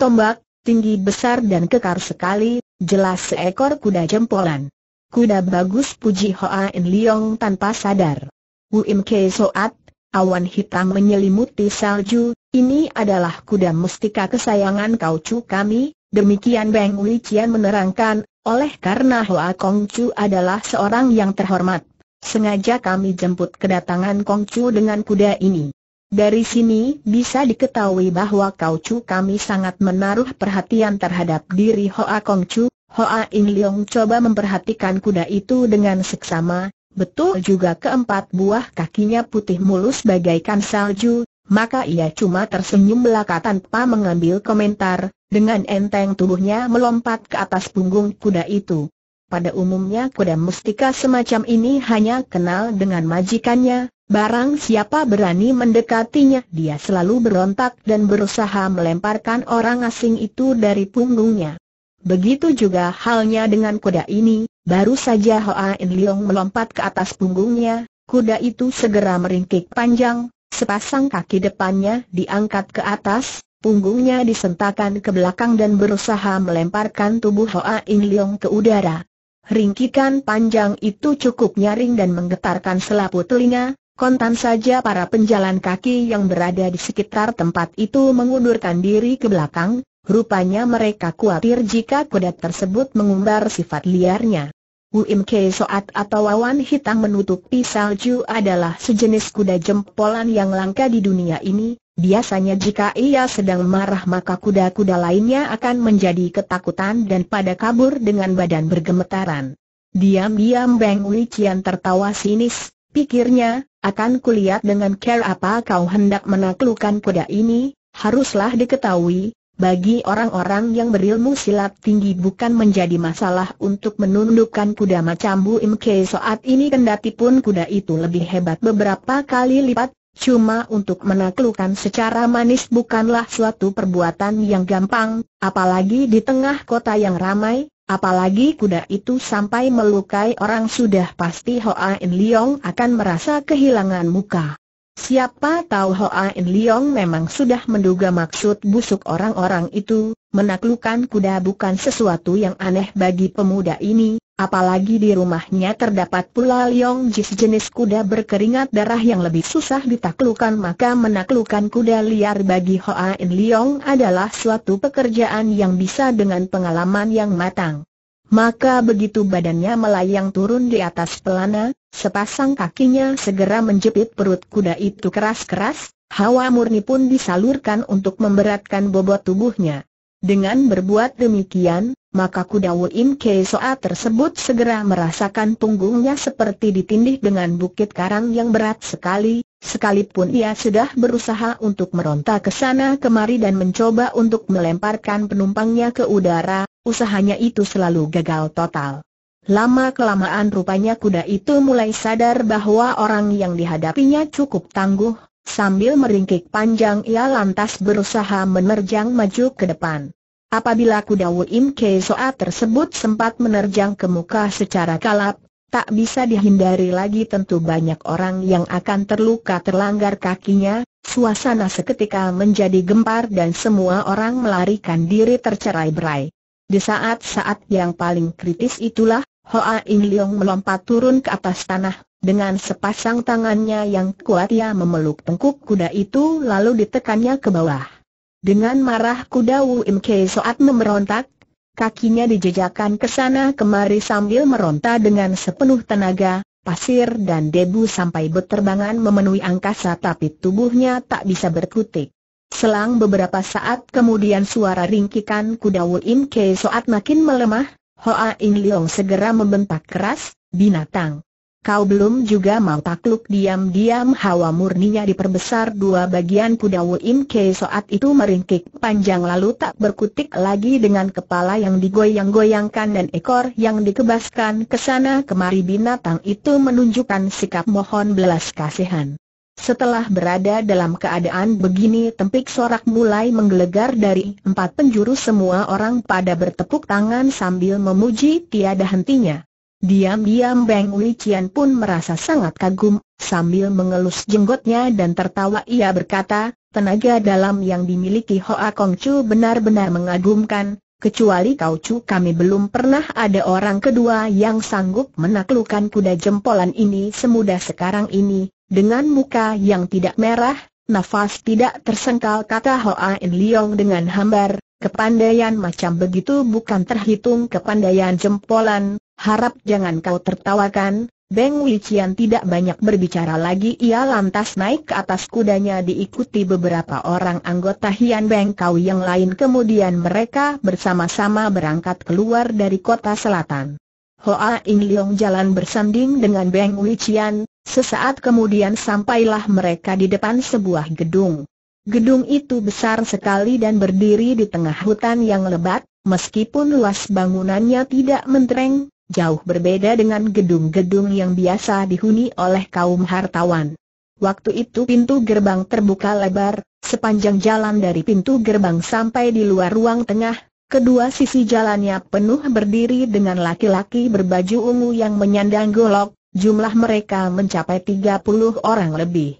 tombak, tinggi besar dan kekar sekali, Jelas seekor kuda jempolan. Kuda bagus puji Hoa In Leong tanpa sadar. Wu Im Kei Soat, awan hitam menyelimuti salju, ini adalah kuda mustika kesayangan kau cu kami, demikian Beng Wei Qian menerangkan, oleh karena Hoa Kong Chu adalah seorang yang terhormat. Sengaja kami jemput kedatangan Kong Chu dengan kuda ini. Dari sini bisa diketahui bahwa Kau Chu kami sangat menaruh perhatian terhadap diri Hoa Kong Chu. Hoa In Leong coba memperhatikan kuda itu dengan seksama, betul juga keempat buah kakinya putih mulus bagaikan salju, maka ia cuma tersenyum belaka tanpa mengambil komentar, dengan enteng tubuhnya melompat ke atas punggung kuda itu. Pada umumnya kuda mustika semacam ini hanya kenal dengan majikannya, Barang siapa berani mendekatinya dia selalu berontak dan berusaha melemparkan orang asing itu dari punggungnya. Begitu juga halnya dengan kuda ini, baru saja Hoa In Leong melompat ke atas punggungnya, kuda itu segera meringkik panjang, sepasang kaki depannya diangkat ke atas, punggungnya disentakan ke belakang dan berusaha melemparkan tubuh Hoa In Leong ke udara. Ringkikan panjang itu cukup nyaring dan menggetarkan selaput telinga, Kontan saja para penjalan kaki yang berada di sekitar tempat itu mengundurkan diri ke belakang, rupanya mereka khawatir jika kuda tersebut mengumbar sifat liarnya. Im Kei Soat atau Wawan hitam menutupi salju adalah sejenis kuda jempolan yang langka di dunia ini, biasanya jika ia sedang marah maka kuda-kuda lainnya akan menjadi ketakutan dan pada kabur dengan badan bergemetaran. Diam-diam Beng Wei Qian tertawa sinis, pikirnya, akan kulihat dengan care apa kau hendak menaklukkan kuda ini, haruslah diketahui, bagi orang-orang yang berilmu silat tinggi bukan menjadi masalah untuk menundukkan kuda macam Bu Im saat ini kendati pun kuda itu lebih hebat beberapa kali lipat, cuma untuk menaklukkan secara manis bukanlah suatu perbuatan yang gampang, apalagi di tengah kota yang ramai, Apalagi kuda itu sampai melukai orang sudah pasti Hoa In Leong akan merasa kehilangan muka. Siapa tahu Hoa In Leong memang sudah menduga maksud busuk orang-orang itu, menaklukkan kuda bukan sesuatu yang aneh bagi pemuda ini, Apalagi di rumahnya terdapat pula Liong Ji sejenis kuda berkeringat darah yang lebih susah ditaklukan maka menaklukkan kuda liar bagi Hoa In Liong adalah suatu pekerjaan yang bisa dengan pengalaman yang matang. Maka begitu badannya melayang turun di atas pelana, sepasang kakinya segera menjepit perut kuda itu keras-keras, hawa murni pun disalurkan untuk memberatkan bobot tubuhnya. Dengan berbuat demikian, maka kuda Im Kei Soa tersebut segera merasakan punggungnya seperti ditindih dengan bukit karang yang berat sekali, sekalipun ia sudah berusaha untuk meronta ke sana kemari dan mencoba untuk melemparkan penumpangnya ke udara, usahanya itu selalu gagal total. Lama-kelamaan rupanya kuda itu mulai sadar bahwa orang yang dihadapinya cukup tangguh, sambil meringkik panjang ia lantas berusaha menerjang maju ke depan. Apabila kuda Wu Im Kei Soa tersebut sempat menerjang ke muka secara kalap, tak bisa dihindari lagi tentu banyak orang yang akan terluka terlanggar kakinya, suasana seketika menjadi gempar dan semua orang melarikan diri tercerai berai. Di saat-saat yang paling kritis itulah, Hoa In Leong melompat turun ke atas tanah, dengan sepasang tangannya yang kuat ia memeluk tengkuk kuda itu lalu ditekannya ke bawah. Dengan marah kuda Wu Im Kei Soat memberontak, kakinya dijejakan ke sana kemari sambil meronta dengan sepenuh tenaga, pasir dan debu sampai berterbangan memenuhi angkasa tapi tubuhnya tak bisa berkutik. Selang beberapa saat kemudian suara ringkikan kuda Wu Im Kei Soat makin melemah, Hoa In Leong segera membentak keras, binatang. Kau belum juga mau takluk diam-diam hawa murninya diperbesar dua bagian kuda Wu In saat itu meringkik panjang lalu tak berkutik lagi dengan kepala yang digoyang-goyangkan dan ekor yang dikebaskan ke sana kemari binatang itu menunjukkan sikap mohon belas kasihan. Setelah berada dalam keadaan begini tempik sorak mulai menggelegar dari empat penjuru semua orang pada bertepuk tangan sambil memuji tiada hentinya. Diam-diam Beng Qian pun merasa sangat kagum, sambil mengelus jenggotnya dan tertawa ia berkata, tenaga dalam yang dimiliki Hoa Kongcu benar-benar mengagumkan, Kecuali kau Chu, kami belum pernah ada orang kedua yang sanggup menaklukkan kuda jempolan ini semudah sekarang ini, dengan muka yang tidak merah, nafas tidak tersengkal kata Hoa In Leong dengan hambar, kepandaian macam begitu bukan terhitung kepandaian jempolan, harap jangan kau tertawakan, Beng Wilcian tidak banyak berbicara lagi ia lantas naik ke atas kudanya diikuti beberapa orang anggota Hian Beng Kau yang lain kemudian mereka bersama-sama berangkat keluar dari kota selatan. Hoa In Leong jalan bersanding dengan Beng Wilcian. sesaat kemudian sampailah mereka di depan sebuah gedung. Gedung itu besar sekali dan berdiri di tengah hutan yang lebat, meskipun luas bangunannya tidak mentereng, jauh berbeda dengan gedung-gedung yang biasa dihuni oleh kaum hartawan. Waktu itu pintu gerbang terbuka lebar, sepanjang jalan dari pintu gerbang sampai di luar ruang tengah, kedua sisi jalannya penuh berdiri dengan laki-laki berbaju ungu yang menyandang golok, jumlah mereka mencapai 30 orang lebih.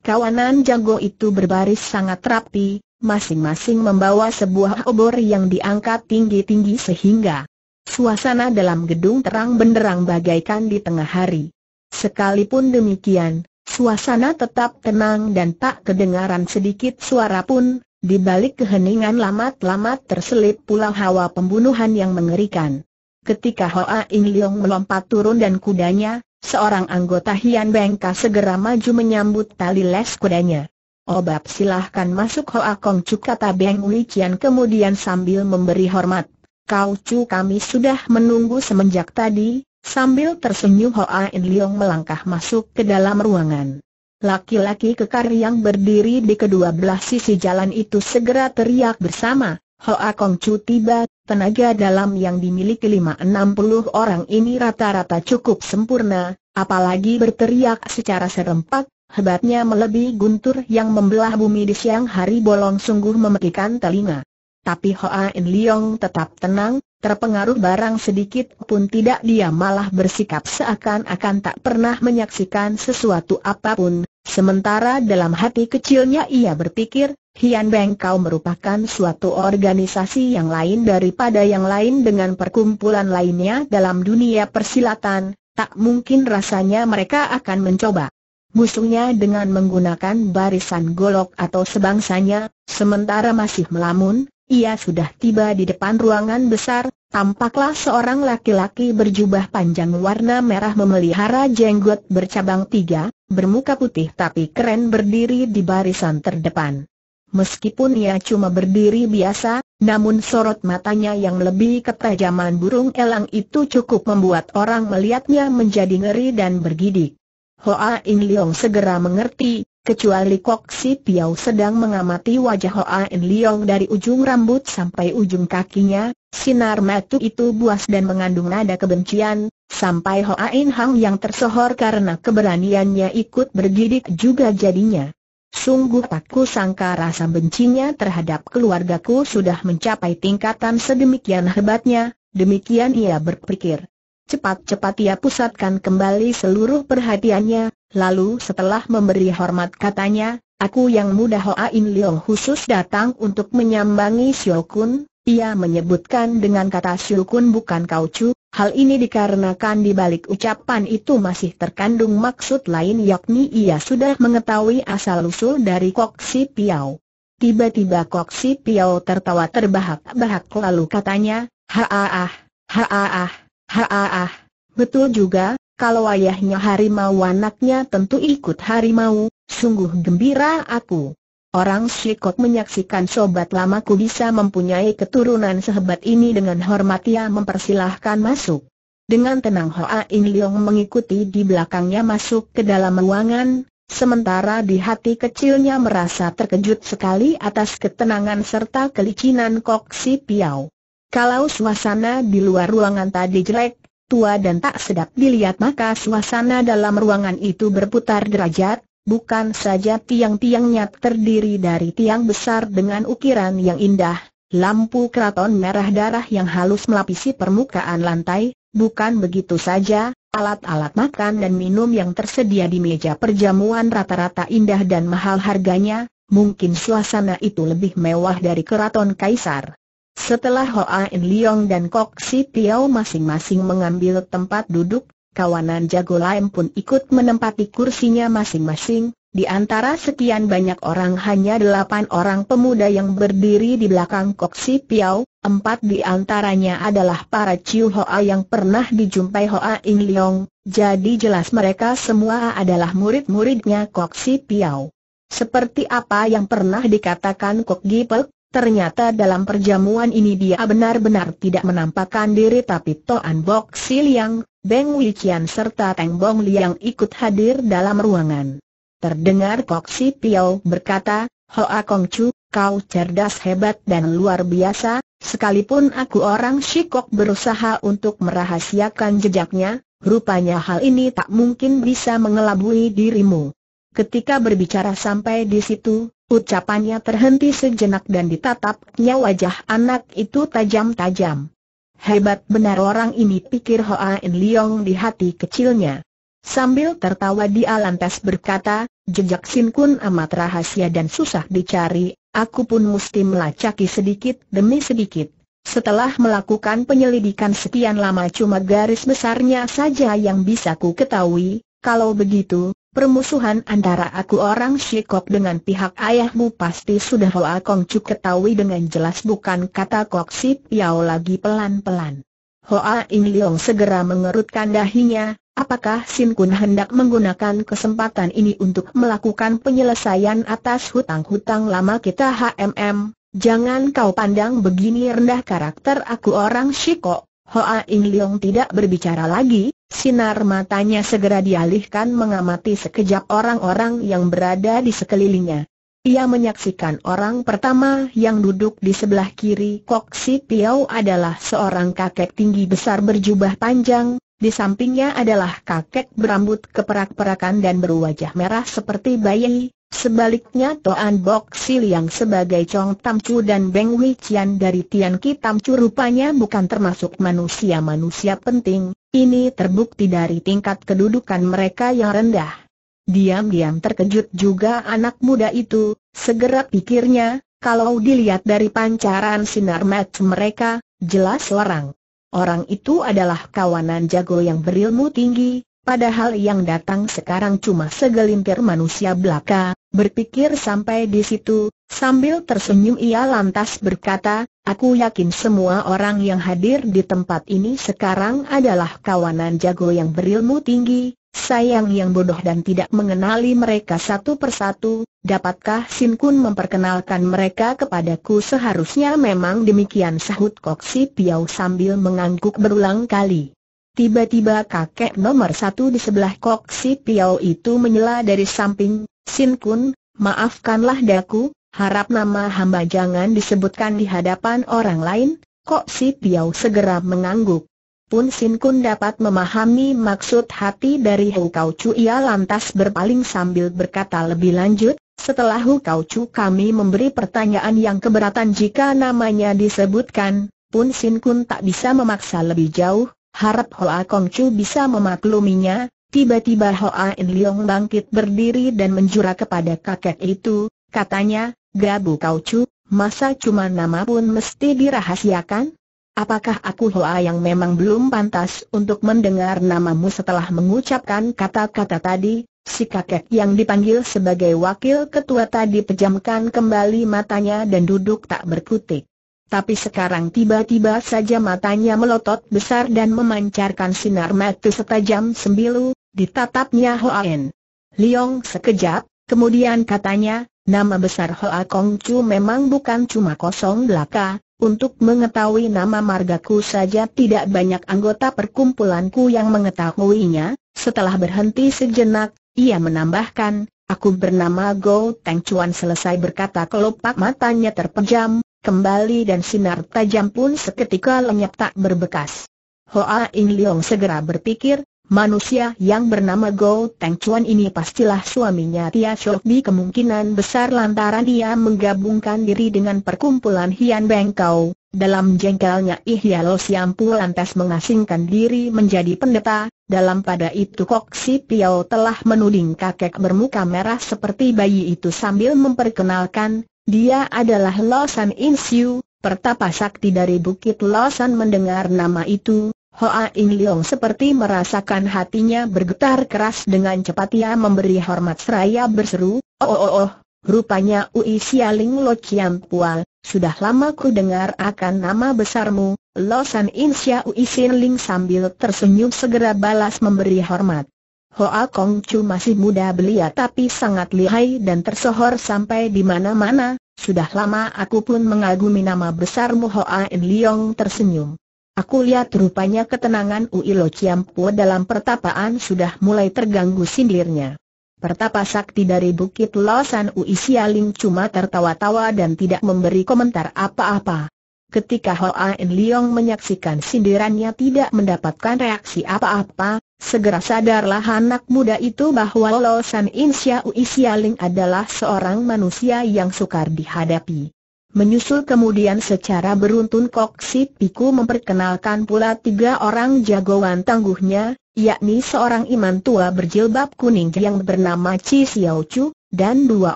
Kawanan jago itu berbaris sangat rapi, masing-masing membawa sebuah obor yang diangkat tinggi-tinggi sehingga Suasana dalam gedung terang benderang bagaikan di tengah hari. Sekalipun demikian, suasana tetap tenang dan tak kedengaran sedikit suara pun, di balik keheningan lamat-lamat terselip pula hawa pembunuhan yang mengerikan. Ketika Hoa In Leong melompat turun dan kudanya, seorang anggota Hian Bengka segera maju menyambut tali les kudanya. Obab silahkan masuk Hoa Kong Cuk kata Beng Wei Qian kemudian sambil memberi hormat. Kau Chu kami sudah menunggu semenjak tadi, sambil tersenyum Hoa In Leong melangkah masuk ke dalam ruangan. Laki-laki kekar yang berdiri di kedua belah sisi jalan itu segera teriak bersama, Hoa Kong Chu tiba, tenaga dalam yang dimiliki 560 orang ini rata-rata cukup sempurna, apalagi berteriak secara serempak, hebatnya melebihi guntur yang membelah bumi di siang hari bolong sungguh memekikan telinga tapi Hoa In Leong tetap tenang, terpengaruh barang sedikit pun tidak dia malah bersikap seakan-akan tak pernah menyaksikan sesuatu apapun, sementara dalam hati kecilnya ia berpikir, Hian Beng kau merupakan suatu organisasi yang lain daripada yang lain dengan perkumpulan lainnya dalam dunia persilatan, tak mungkin rasanya mereka akan mencoba musuhnya dengan menggunakan barisan golok atau sebangsanya, sementara masih melamun, ia sudah tiba di depan ruangan besar, tampaklah seorang laki-laki berjubah panjang warna merah memelihara jenggot bercabang tiga, bermuka putih tapi keren berdiri di barisan terdepan. Meskipun ia cuma berdiri biasa, namun sorot matanya yang lebih ketajaman burung elang itu cukup membuat orang melihatnya menjadi ngeri dan bergidik. Hoa In Leong segera mengerti, kecuali Kok Si Piau sedang mengamati wajah Hoa In Leong dari ujung rambut sampai ujung kakinya, sinar mata itu buas dan mengandung nada kebencian, sampai Hoa In Hang yang tersohor karena keberaniannya ikut bergidik juga jadinya. Sungguh tak ku sangka rasa bencinya terhadap keluargaku sudah mencapai tingkatan sedemikian hebatnya, demikian ia berpikir. Cepat-cepat ia pusatkan kembali seluruh perhatiannya, Lalu setelah memberi hormat katanya, aku yang muda Hoa In Leong khusus datang untuk menyambangi Siu Kun, ia menyebutkan dengan kata Siu Kun bukan Kau Chu, hal ini dikarenakan di balik ucapan itu masih terkandung maksud lain yakni ia sudah mengetahui asal-usul dari Kok Si Piao. Tiba-tiba Kok Si Piao tertawa terbahak-bahak lalu katanya, haah, haah, haah, betul juga, kalau ayahnya harimau anaknya tentu ikut harimau, sungguh gembira aku. Orang Shikot menyaksikan sobat lamaku bisa mempunyai keturunan sehebat ini dengan hormat ia mempersilahkan masuk. Dengan tenang Hoa In Leong mengikuti di belakangnya masuk ke dalam ruangan, sementara di hati kecilnya merasa terkejut sekali atas ketenangan serta kelicinan Kok Si Piao. Kalau suasana di luar ruangan tadi jelek, tua dan tak sedap dilihat maka suasana dalam ruangan itu berputar derajat, bukan saja tiang-tiangnya terdiri dari tiang besar dengan ukiran yang indah, lampu keraton merah darah yang halus melapisi permukaan lantai, bukan begitu saja, alat-alat makan dan minum yang tersedia di meja perjamuan rata-rata indah dan mahal harganya, mungkin suasana itu lebih mewah dari keraton kaisar. Setelah Hoa In Leong dan Kok Si Tiao masing-masing mengambil tempat duduk, kawanan jago lain pun ikut menempati kursinya masing-masing, di antara sekian banyak orang hanya delapan orang pemuda yang berdiri di belakang Kok Si Piao, empat di antaranya adalah para Ciu Hoa yang pernah dijumpai Hoa In Leong, jadi jelas mereka semua adalah murid-muridnya Kok Si Piao. Seperti apa yang pernah dikatakan Kok Gipek, Ternyata dalam perjamuan ini dia benar-benar tidak menampakkan diri tapi Toan Bok yang, Beng Wikian serta Teng Bong Liang ikut hadir dalam ruangan. Terdengar Kok Si Piao berkata, Hoa Kong Chu, kau cerdas hebat dan luar biasa, sekalipun aku orang Shikok berusaha untuk merahasiakan jejaknya, rupanya hal ini tak mungkin bisa mengelabui dirimu. Ketika berbicara sampai di situ, Ucapannya terhenti sejenak dan ditatapnya wajah anak itu tajam-tajam. Hebat benar orang ini pikir Hoa In Leong di hati kecilnya. Sambil tertawa dia lantas berkata, jejak Sin Kun amat rahasia dan susah dicari, aku pun mesti melacaki sedikit demi sedikit. Setelah melakukan penyelidikan sekian lama cuma garis besarnya saja yang bisa ku ketahui, kalau begitu, Permusuhan antara aku orang Shikok dengan pihak ayahmu pasti sudah Hoa Kong Chu ketahui dengan jelas bukan kata Kok Sip Yao lagi pelan-pelan. Hoa In Leong segera mengerutkan dahinya, apakah Sin Kun hendak menggunakan kesempatan ini untuk melakukan penyelesaian atas hutang-hutang lama kita HMM? Jangan kau pandang begini rendah karakter aku orang Shikok. Hoa In Leong tidak berbicara lagi, sinar matanya segera dialihkan mengamati sekejap orang-orang yang berada di sekelilingnya. Ia menyaksikan orang pertama yang duduk di sebelah kiri Kok Si Piao adalah seorang kakek tinggi besar berjubah panjang, di sampingnya adalah kakek berambut keperak-perakan dan berwajah merah seperti bayi, Sebaliknya Toan Bok yang sebagai Chong Tam Chu dan Beng Wei Qian dari Tian Ki Tam Chu rupanya bukan termasuk manusia-manusia penting, ini terbukti dari tingkat kedudukan mereka yang rendah. Diam-diam terkejut juga anak muda itu, segera pikirnya, kalau dilihat dari pancaran sinar mata mereka, jelas orang. Orang itu adalah kawanan jago yang berilmu tinggi, Padahal yang datang sekarang cuma segelintir manusia belaka, berpikir sampai di situ, sambil tersenyum ia lantas berkata, Aku yakin semua orang yang hadir di tempat ini sekarang adalah kawanan jago yang berilmu tinggi, sayang yang bodoh dan tidak mengenali mereka satu persatu, dapatkah Sin Kun memperkenalkan mereka kepadaku seharusnya memang demikian sahut Koksi Piau sambil mengangguk berulang kali. Tiba-tiba kakek nomor satu di sebelah kok si Piao itu menyela dari samping, Sin Kun, maafkanlah daku, harap nama hamba jangan disebutkan di hadapan orang lain, kok si Piao segera mengangguk. Pun Sin Kun dapat memahami maksud hati dari Hu Kau Chu ia lantas berpaling sambil berkata lebih lanjut, setelah Hu Kau Chu kami memberi pertanyaan yang keberatan jika namanya disebutkan, Pun Sin Kun tak bisa memaksa lebih jauh, Harap Hoa Kong Chu bisa memakluminya, tiba-tiba Hoa In Leong bangkit berdiri dan menjura kepada kakek itu, katanya, Gabu Kau Chu, masa cuma nama pun mesti dirahasiakan? Apakah aku Hoa yang memang belum pantas untuk mendengar namamu setelah mengucapkan kata-kata tadi? Si kakek yang dipanggil sebagai wakil ketua tadi pejamkan kembali matanya dan duduk tak berkutik. Tapi sekarang tiba-tiba saja matanya melotot besar dan memancarkan sinar mata setajam sembilu, ditatapnya En. Liong sekejap, kemudian katanya, nama besar Hoa Kong Chu memang bukan cuma kosong belaka, untuk mengetahui nama margaku saja tidak banyak anggota perkumpulanku yang mengetahuinya, setelah berhenti sejenak, ia menambahkan, Aku bernama Go Teng Chuan selesai berkata kelopak matanya terpejam, kembali dan sinar tajam pun seketika lenyap tak berbekas. Hoa In Leong segera berpikir, manusia yang bernama Go Teng Chuan ini pastilah suaminya Tia Chok Di kemungkinan besar lantaran dia menggabungkan diri dengan perkumpulan Hian Beng Kau. Dalam jengkelnya Ihya Lo Siampu lantas mengasingkan diri menjadi pendeta, dalam pada itu Kok Si Piao telah menuding kakek bermuka merah seperti bayi itu sambil memperkenalkan, dia adalah Losan Insiu, pertapa sakti dari Bukit Losan mendengar nama itu, Hoa In Leong seperti merasakan hatinya bergetar keras dengan cepat ia memberi hormat seraya berseru, oh oh oh, rupanya Ui Sialing Lo Chiam Pual, sudah lama ku dengar akan nama besarmu, Losan Insya Ui Sin sambil tersenyum segera balas memberi hormat. Hoa Kong Chu masih muda belia tapi sangat lihai dan tersohor sampai di mana-mana, sudah lama aku pun mengagumi nama besarmu Hoa In Liong tersenyum. Aku lihat rupanya ketenangan Uilo Chiampo dalam pertapaan sudah mulai terganggu sindirnya. Pertapa sakti dari Bukit Losan Ui Sialing cuma tertawa-tawa dan tidak memberi komentar apa-apa. Ketika Hoa In Leong menyaksikan sindirannya tidak mendapatkan reaksi apa-apa, segera sadarlah anak muda itu bahwa Lo San In Xiao Ling adalah seorang manusia yang sukar dihadapi. Menyusul kemudian secara beruntun Kok Si Piku memperkenalkan pula tiga orang jagoan tangguhnya, yakni seorang iman tua berjilbab kuning yang bernama Chi Xiao Chu, dan dua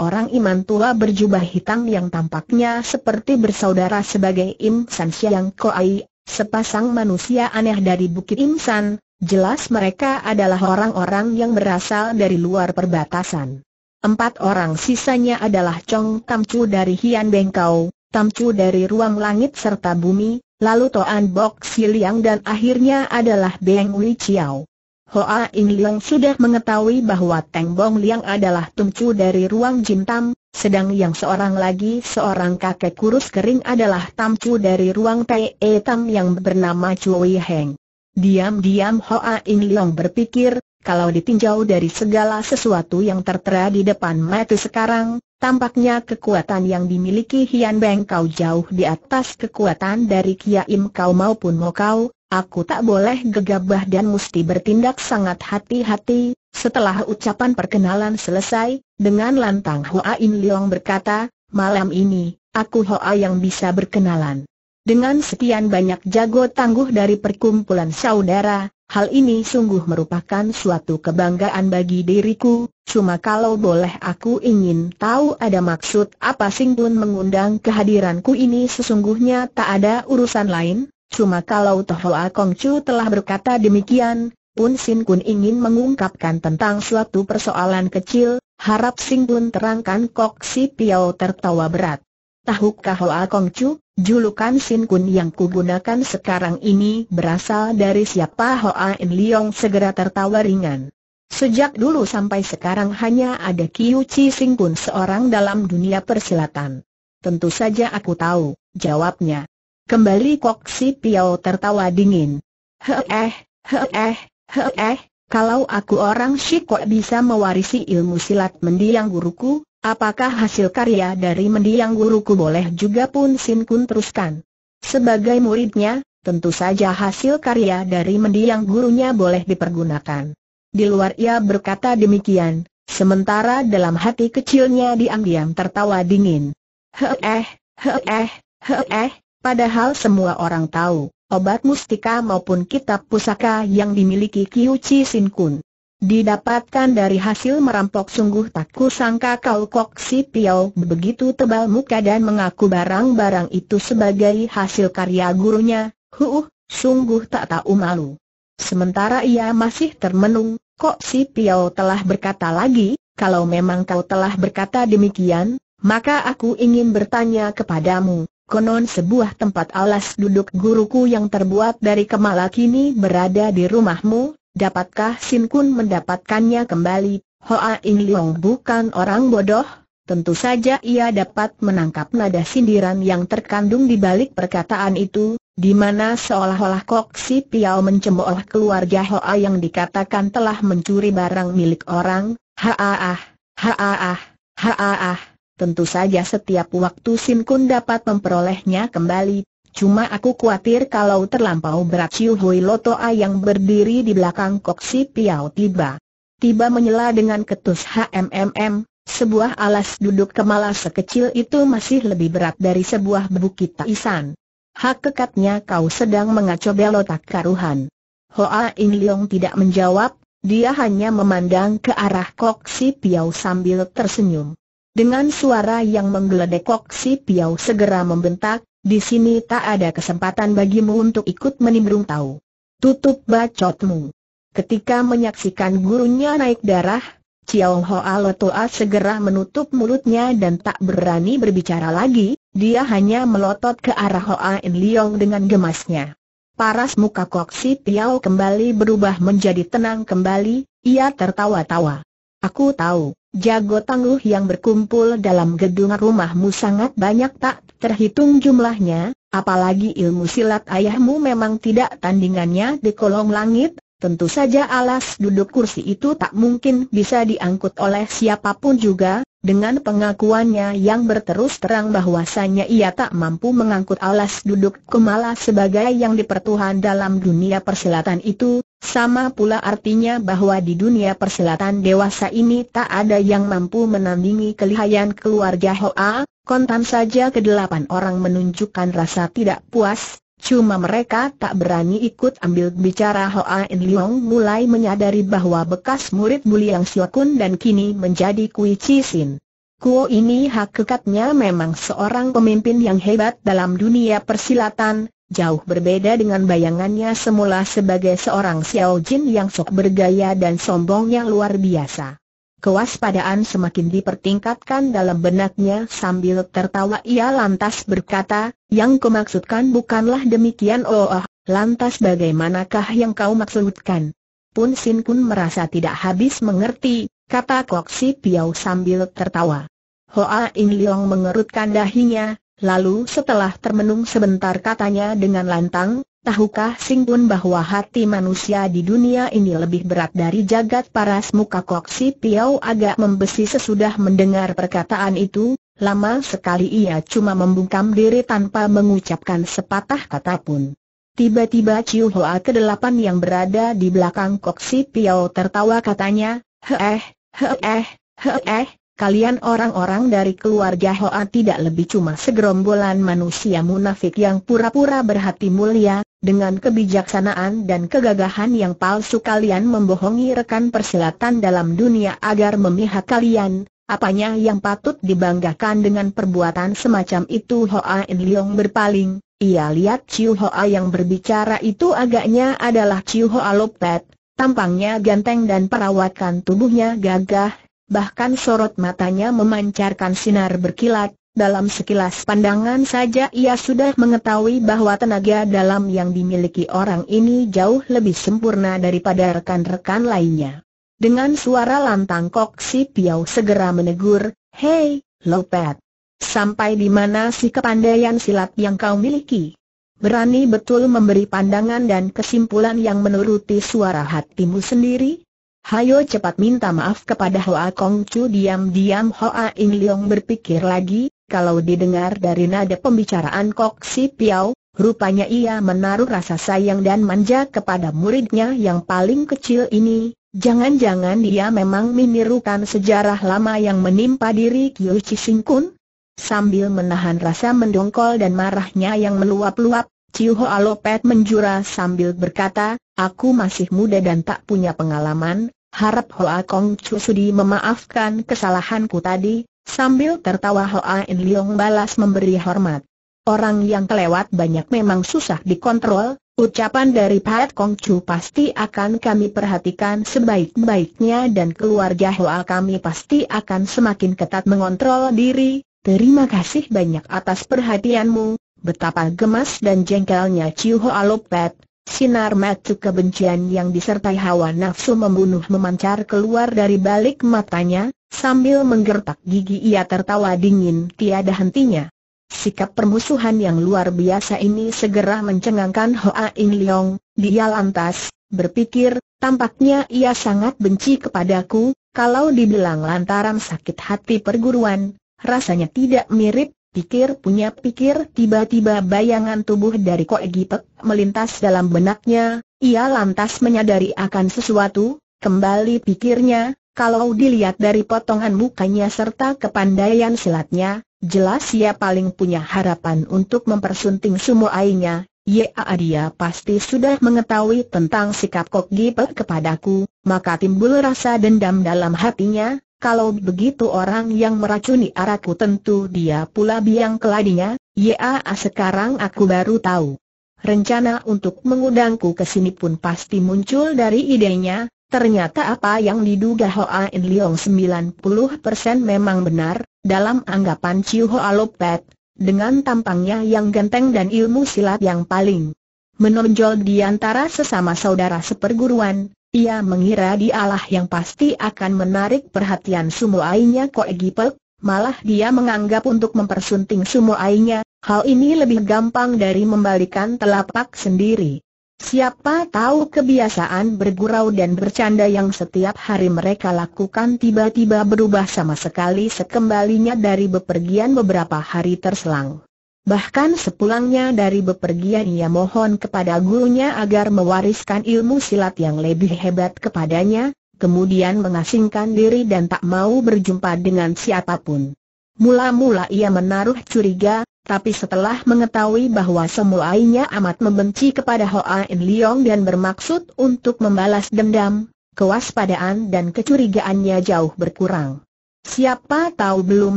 orang iman tua berjubah hitam yang tampaknya seperti bersaudara sebagai Im San Siang Koai, sepasang manusia aneh dari Bukit Im San, jelas mereka adalah orang-orang yang berasal dari luar perbatasan. Empat orang sisanya adalah Chong Tam Chu dari Hian Bengkau, Tam Chu dari Ruang Langit serta Bumi, lalu Toan Bok Si Liang dan akhirnya adalah Beng Wei Chiao. Hoa In Liang sudah mengetahui bahwa Teng Bong Liang adalah tumcu dari ruang Jin Tam, sedang yang seorang lagi seorang kakek kurus kering adalah tamcu dari ruang E Tam yang bernama Chui Heng. Diam-diam Hoa In Liang berpikir, kalau ditinjau dari segala sesuatu yang tertera di depan mata sekarang, tampaknya kekuatan yang dimiliki Hian Beng Kau jauh di atas kekuatan dari Kia Im Kau maupun Mo Kau, Aku tak boleh gegabah dan mesti bertindak sangat hati-hati. Setelah ucapan perkenalan selesai, dengan lantang Hoa In Leong berkata, malam ini, aku Hoa yang bisa berkenalan. Dengan sekian banyak jago tangguh dari perkumpulan saudara, Hal ini sungguh merupakan suatu kebanggaan bagi diriku, cuma kalau boleh aku ingin tahu ada maksud apa Sing mengundang kehadiranku ini sesungguhnya tak ada urusan lain, Cuma kalau Toh Hoa Kongcu telah berkata demikian, Pun Sin Kun ingin mengungkapkan tentang suatu persoalan kecil, harap Sing Kun terangkan Kok Si Piao tertawa berat. Tahukah Hoa Kongcu, julukan Sin Kun yang kugunakan sekarang ini berasal dari siapa Hoa In Leong segera tertawa ringan. Sejak dulu sampai sekarang hanya ada Kiu Chi Sing Kun seorang dalam dunia persilatan. Tentu saja aku tahu, jawabnya. Kembali Kok Si Piao tertawa dingin. Heeh, heeh, heeh, kalau aku orang kok bisa mewarisi ilmu silat mendiang guruku, apakah hasil karya dari mendiang guruku boleh juga pun Sin Kun teruskan? Sebagai muridnya, tentu saja hasil karya dari mendiang gurunya boleh dipergunakan. Di luar ia berkata demikian, sementara dalam hati kecilnya diam-diam tertawa dingin. Heeh, heeh, heeh, Padahal semua orang tahu, obat mustika maupun kitab pusaka yang dimiliki Kiuchi Sin Kun. Didapatkan dari hasil merampok sungguh tak kusangka kau kok si Piao begitu tebal muka dan mengaku barang-barang itu sebagai hasil karya gurunya, huuh, sungguh tak tahu malu. Sementara ia masih termenung, kok si Piao telah berkata lagi, kalau memang kau telah berkata demikian, maka aku ingin bertanya kepadamu, Konon sebuah tempat alas duduk guruku yang terbuat dari kemala kini berada di rumahmu, dapatkah Sin Kun mendapatkannya kembali? Hoa In Leong bukan orang bodoh, tentu saja ia dapat menangkap nada sindiran yang terkandung di balik perkataan itu, di mana seolah-olah Kok Si Piao mencemooh keluarga Hoa yang dikatakan telah mencuri barang milik orang, haaah, haaah, haaah tentu saja setiap waktu Sin Kun dapat memperolehnya kembali. Cuma aku khawatir kalau terlampau berat Chiu Hui Loto A yang berdiri di belakang koksi Piao tiba. Tiba menyela dengan ketus HMMM, sebuah alas duduk kemala sekecil itu masih lebih berat dari sebuah bukit taisan. Hak kekatnya kau sedang mengacau belotak karuhan. Hoa In Leong tidak menjawab, dia hanya memandang ke arah koksi Piao sambil tersenyum. Dengan suara yang menggeledekok si Piau segera membentak, di sini tak ada kesempatan bagimu untuk ikut menimbrung tahu. Tutup bacotmu. Ketika menyaksikan gurunya naik darah, Chiao Hoa Lotoa segera menutup mulutnya dan tak berani berbicara lagi, dia hanya melotot ke arah Hoa In Liong dengan gemasnya. Paras muka Kok Si Piao kembali berubah menjadi tenang kembali, ia tertawa-tawa. Aku tahu, jago tangguh yang berkumpul dalam gedung rumahmu sangat banyak tak terhitung jumlahnya, apalagi ilmu silat ayahmu memang tidak tandingannya di kolong langit, tentu saja alas duduk kursi itu tak mungkin bisa diangkut oleh siapapun juga, dengan pengakuannya yang berterus terang bahwasannya ia tak mampu mengangkut alas duduk kemala sebagai yang dipertuhan dalam dunia persilatan itu, sama pula artinya bahwa di dunia persilatan dewasa ini tak ada yang mampu menandingi kelihayan keluarga Hoa, kontan saja kedelapan orang menunjukkan rasa tidak puas, cuma mereka tak berani ikut ambil bicara Hoa In Leong mulai menyadari bahwa bekas murid yang Siokun dan kini menjadi Kui Cisin. Kuo ini hakikatnya memang seorang pemimpin yang hebat dalam dunia persilatan, jauh berbeda dengan bayangannya semula sebagai seorang Xiao Jin yang sok bergaya dan sombong yang luar biasa. Kewaspadaan semakin dipertingkatkan dalam benaknya sambil tertawa ia lantas berkata, yang kumaksudkan bukanlah demikian oh, oh lantas bagaimanakah yang kau maksudkan? Pun Sin Kun merasa tidak habis mengerti, kata Kok Si Piao sambil tertawa. Hoa In Leong mengerutkan dahinya, Lalu setelah termenung sebentar katanya dengan lantang, tahukah Sing Pun bahwa hati manusia di dunia ini lebih berat dari jagat paras muka kok si Piau agak membesi sesudah mendengar perkataan itu, lama sekali ia cuma membungkam diri tanpa mengucapkan sepatah kata pun. Tiba-tiba Ciu Hoa kedelapan yang berada di belakang kok si Piau tertawa katanya, heeh, heeh, heeh, kalian orang-orang dari keluarga Hoa tidak lebih cuma segerombolan manusia munafik yang pura-pura berhati mulia, dengan kebijaksanaan dan kegagahan yang palsu kalian membohongi rekan persilatan dalam dunia agar memihak kalian, apanya yang patut dibanggakan dengan perbuatan semacam itu Hoa In Leong berpaling, ia lihat Chiu Hoa yang berbicara itu agaknya adalah Chiu Hoa Lopet, tampangnya ganteng dan perawakan tubuhnya gagah, bahkan sorot matanya memancarkan sinar berkilat, dalam sekilas pandangan saja ia sudah mengetahui bahwa tenaga dalam yang dimiliki orang ini jauh lebih sempurna daripada rekan-rekan lainnya. Dengan suara lantang Kok Si Piau segera menegur, Hei, Lopet! Sampai di mana si kepandaian silat yang kau miliki? Berani betul memberi pandangan dan kesimpulan yang menuruti suara hatimu sendiri? Hayo cepat minta maaf kepada Hoa Kong Chu diam-diam Hoa In Leong berpikir lagi, kalau didengar dari nada pembicaraan Kok Si Piao, rupanya ia menaruh rasa sayang dan manja kepada muridnya yang paling kecil ini, jangan-jangan dia memang menirukan sejarah lama yang menimpa diri Kyu Chi Sing Kun? Sambil menahan rasa mendongkol dan marahnya yang meluap-luap, Chiu Hoa Lopet menjura sambil berkata, aku masih muda dan tak punya pengalaman, Harap Hoa Kong Chu Sudi memaafkan kesalahanku tadi, sambil tertawa Hoa In Leong balas memberi hormat. Orang yang kelewat banyak memang susah dikontrol, ucapan dari Pat Kong Chu pasti akan kami perhatikan sebaik-baiknya dan keluarga Hoa kami pasti akan semakin ketat mengontrol diri. Terima kasih banyak atas perhatianmu, Betapa gemas dan jengkelnya Chiu Hoa Lopet, Sinar mata kebencian yang disertai hawa nafsu membunuh memancar keluar dari balik matanya, sambil menggertak gigi ia tertawa dingin tiada hentinya. Sikap permusuhan yang luar biasa ini segera mencengangkan Hoa In Leong, dia lantas, berpikir, tampaknya ia sangat benci kepadaku, kalau dibilang lantaran sakit hati perguruan, rasanya tidak mirip, pikir punya pikir tiba-tiba bayangan tubuh dari Kok Gipek melintas dalam benaknya, ia lantas menyadari akan sesuatu, kembali pikirnya, kalau dilihat dari potongan mukanya serta kepandaian silatnya, jelas ia paling punya harapan untuk mempersunting semua ainya. Ya dia pasti sudah mengetahui tentang sikap Kok Gipek kepadaku, maka timbul rasa dendam dalam hatinya, kalau begitu orang yang meracuni arakku tentu dia pula biang keladinya, ya sekarang aku baru tahu. Rencana untuk mengundangku ke sini pun pasti muncul dari idenya, ternyata apa yang diduga Hoa In sembilan puluh persen memang benar, dalam anggapan Chiu Hoa Lopet, dengan tampangnya yang genteng dan ilmu silat yang paling menonjol di antara sesama saudara seperguruan, ia mengira dialah yang pasti akan menarik perhatian semua ainya Koe Gipel, malah dia menganggap untuk mempersunting semua ainya. hal ini lebih gampang dari membalikan telapak sendiri. Siapa tahu kebiasaan bergurau dan bercanda yang setiap hari mereka lakukan tiba-tiba berubah sama sekali sekembalinya dari bepergian beberapa hari terselang. Bahkan sepulangnya dari bepergian ia mohon kepada gurunya agar mewariskan ilmu silat yang lebih hebat kepadanya, kemudian mengasingkan diri dan tak mau berjumpa dengan siapapun. Mula-mula ia menaruh curiga, tapi setelah mengetahui bahwa semulainya amat membenci kepada Hoa In Leong dan bermaksud untuk membalas dendam, kewaspadaan dan kecurigaannya jauh berkurang. Siapa tahu belum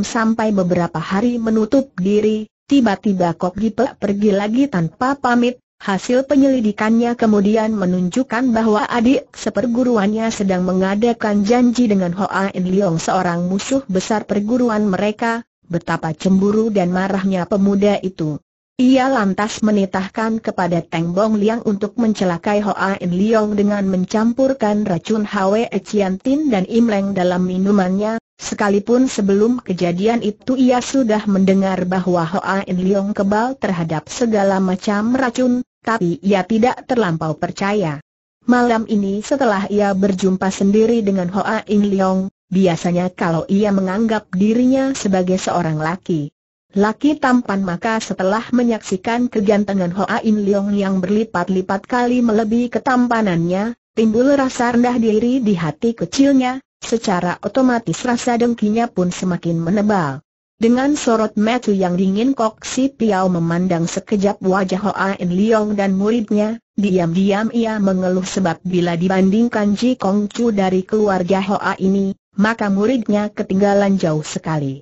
sampai beberapa hari menutup diri, Tiba-tiba Kok Gipe pergi lagi tanpa pamit, hasil penyelidikannya kemudian menunjukkan bahwa adik seperguruannya sedang mengadakan janji dengan Hoa In Leong seorang musuh besar perguruan mereka, betapa cemburu dan marahnya pemuda itu. Ia lantas menitahkan kepada Teng Bong Liang untuk mencelakai Hoa In Liang dengan mencampurkan racun Hwe Tin dan Im Leng dalam minumannya, sekalipun sebelum kejadian itu ia sudah mendengar bahwa Hoa In Liang kebal terhadap segala macam racun, tapi ia tidak terlampau percaya. Malam ini setelah ia berjumpa sendiri dengan Hoa In Liang, biasanya kalau ia menganggap dirinya sebagai seorang laki Laki tampan maka setelah menyaksikan kegantengan Hoa In Leong yang berlipat-lipat kali melebihi ketampanannya, timbul rasa rendah diri di hati kecilnya, secara otomatis rasa dengkinya pun semakin menebal. Dengan sorot metu yang dingin Kok Si Piao memandang sekejap wajah Hoa In Leong dan muridnya, diam-diam ia mengeluh sebab bila dibandingkan Ji Kong Chu dari keluarga Hoa ini, maka muridnya ketinggalan jauh sekali.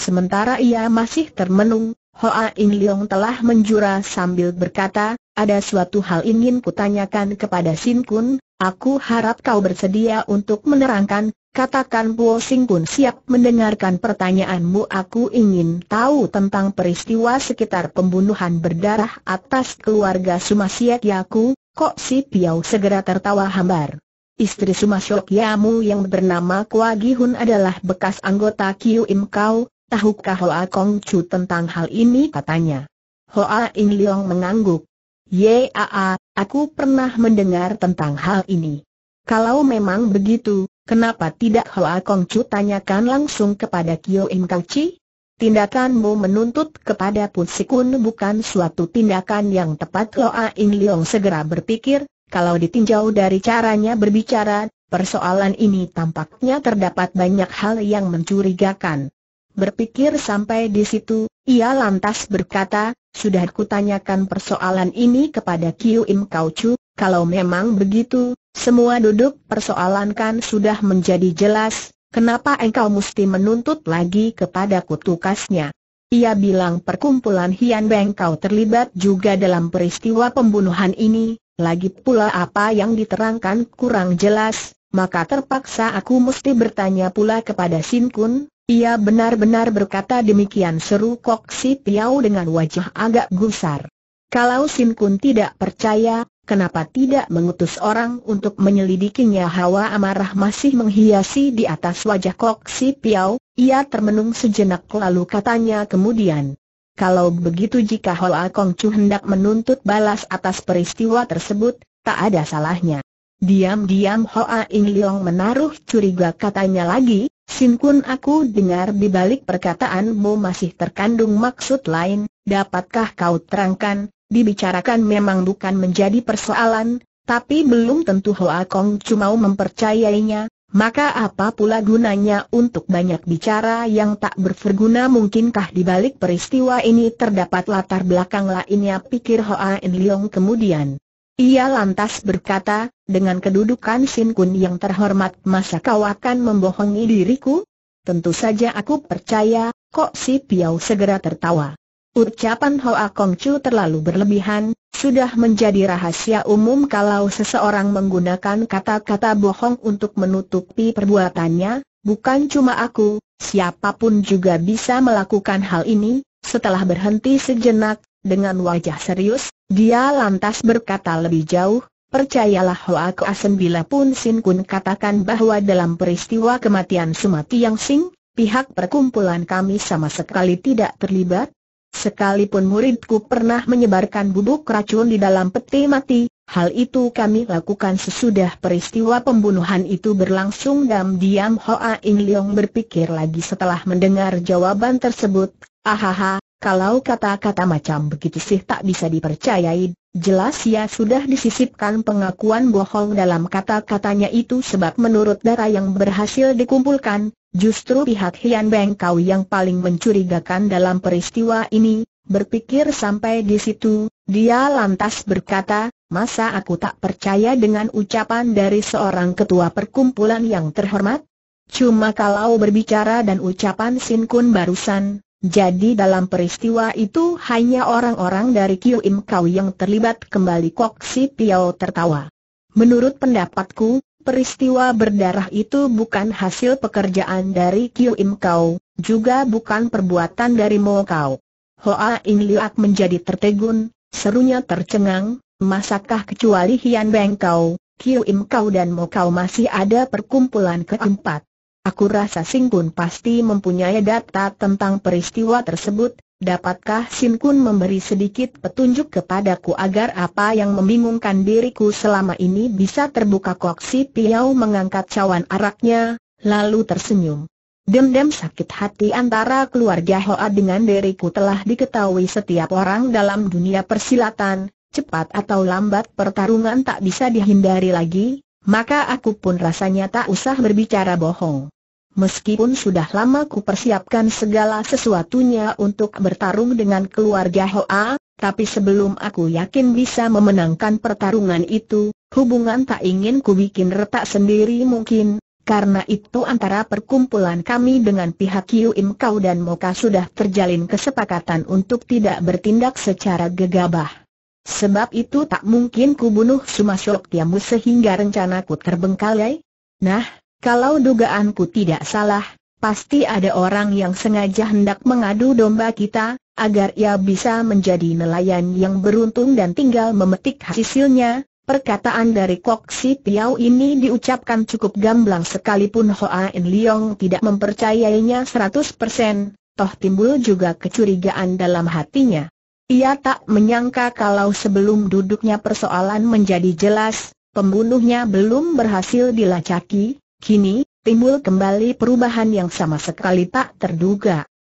Sementara ia masih termenung, Hoa In Leong telah menjura sambil berkata, ada suatu hal ingin kutanyakan kepada Sin Kun, aku harap kau bersedia untuk menerangkan, katakan Puo Sin Kun siap mendengarkan pertanyaanmu aku ingin tahu tentang peristiwa sekitar pembunuhan berdarah atas keluarga Siak Yaku, kok si Piau segera tertawa hambar. Istri Siak Yamu yang bernama Kwa Gi Hun adalah bekas anggota Kiu Im Kau, Tahukah Hoa Kong Chu tentang hal ini katanya. Hoa In Leong mengangguk. Yaa, aku pernah mendengar tentang hal ini. Kalau memang begitu, kenapa tidak Hoa Kong Chu tanyakan langsung kepada Kyo Im Kang Chi? Tindakanmu menuntut kepada Pusikun bukan suatu tindakan yang tepat Hoa In Leong segera berpikir, kalau ditinjau dari caranya berbicara, persoalan ini tampaknya terdapat banyak hal yang mencurigakan. Berpikir sampai di situ, ia lantas berkata, sudah kutanyakan persoalan ini kepada Kiu Im Kau Chu, kalau memang begitu, semua duduk persoalan kan sudah menjadi jelas, kenapa engkau mesti menuntut lagi kepada kutukasnya? Ia bilang perkumpulan Hian Beng kau terlibat juga dalam peristiwa pembunuhan ini, lagi pula apa yang diterangkan kurang jelas, maka terpaksa aku mesti bertanya pula kepada Sin Kun, ia benar-benar berkata demikian seru Kok Si Piau dengan wajah agak gusar. Kalau Sin Kun tidak percaya, kenapa tidak mengutus orang untuk menyelidikinya hawa amarah masih menghiasi di atas wajah Kok Si Piau, ia termenung sejenak lalu katanya kemudian. Kalau begitu jika Hoa Kong Chu hendak menuntut balas atas peristiwa tersebut, tak ada salahnya. Diam-diam Hoa In Leong menaruh curiga katanya lagi, Sin Kun aku dengar di balik perkataanmu masih terkandung maksud lain, dapatkah kau terangkan, dibicarakan memang bukan menjadi persoalan, tapi belum tentu Hoa Kong cuma mempercayainya, maka apa pula gunanya untuk banyak bicara yang tak berguna mungkinkah di balik peristiwa ini terdapat latar belakang lainnya pikir Hoa In Leong kemudian. Ia lantas berkata, dengan kedudukan Sin Kun yang terhormat masa kau akan membohongi diriku? Tentu saja aku percaya, kok si Piau segera tertawa. Ucapan Hoa Kong Chu terlalu berlebihan, sudah menjadi rahasia umum kalau seseorang menggunakan kata-kata bohong untuk menutupi perbuatannya, bukan cuma aku, siapapun juga bisa melakukan hal ini, setelah berhenti sejenak, dengan wajah serius, dia lantas berkata lebih jauh, percayalah Hoa Koa Sembila pun Sin Kun katakan bahwa dalam peristiwa kematian Sumati Yang Sing, pihak perkumpulan kami sama sekali tidak terlibat. Sekalipun muridku pernah menyebarkan bubuk racun di dalam peti mati, hal itu kami lakukan sesudah peristiwa pembunuhan itu berlangsung dan diam Hoa In Leong berpikir lagi setelah mendengar jawaban tersebut, ahaha, kalau kata-kata macam begitu sih tak bisa dipercayai, jelas ia ya sudah disisipkan pengakuan bohong dalam kata-katanya itu sebab menurut darah yang berhasil dikumpulkan, justru pihak Hian Beng Kau yang paling mencurigakan dalam peristiwa ini, berpikir sampai di situ, dia lantas berkata, masa aku tak percaya dengan ucapan dari seorang ketua perkumpulan yang terhormat? Cuma kalau berbicara dan ucapan Sin Kun barusan, jadi dalam peristiwa itu hanya orang-orang dari Kiu Im Kau yang terlibat kembali Kok Si Piao tertawa. Menurut pendapatku, peristiwa berdarah itu bukan hasil pekerjaan dari Kiu Im Kau, juga bukan perbuatan dari Mo Kau. Hoa In Liak menjadi tertegun, serunya tercengang, masakah kecuali Hian Beng Kau, Kiu Im Kau dan Mo Kau masih ada perkumpulan keempat? Aku rasa Sin Kun pasti mempunyai data tentang peristiwa tersebut, dapatkah Sin Kun memberi sedikit petunjuk kepadaku agar apa yang membingungkan diriku selama ini bisa terbuka si Piau mengangkat cawan araknya, lalu tersenyum. Dendam sakit hati antara keluarga Hoa dengan diriku telah diketahui setiap orang dalam dunia persilatan, cepat atau lambat pertarungan tak bisa dihindari lagi, maka aku pun rasanya tak usah berbicara bohong. Meskipun sudah lama ku persiapkan segala sesuatunya untuk bertarung dengan keluarga Hoa, tapi sebelum aku yakin bisa memenangkan pertarungan itu, hubungan tak ingin ku bikin retak sendiri mungkin, karena itu antara perkumpulan kami dengan pihak Kiu Im Kau dan Moka sudah terjalin kesepakatan untuk tidak bertindak secara gegabah. Sebab itu tak mungkin kubunuh bunuh Sumasyok Tiamu sehingga rencanaku terbengkalai. Nah, kalau dugaanku tidak salah, pasti ada orang yang sengaja hendak mengadu domba kita, agar ia bisa menjadi nelayan yang beruntung dan tinggal memetik hasilnya. Perkataan dari Kok Si Piao ini diucapkan cukup gamblang sekalipun Hoa In Leong tidak mempercayainya 100%, toh timbul juga kecurigaan dalam hatinya. Ia tak menyangka kalau sebelum duduknya persoalan menjadi jelas, pembunuhnya belum berhasil dilacaki, kini, timbul kembali perubahan yang sama sekali tak terduga.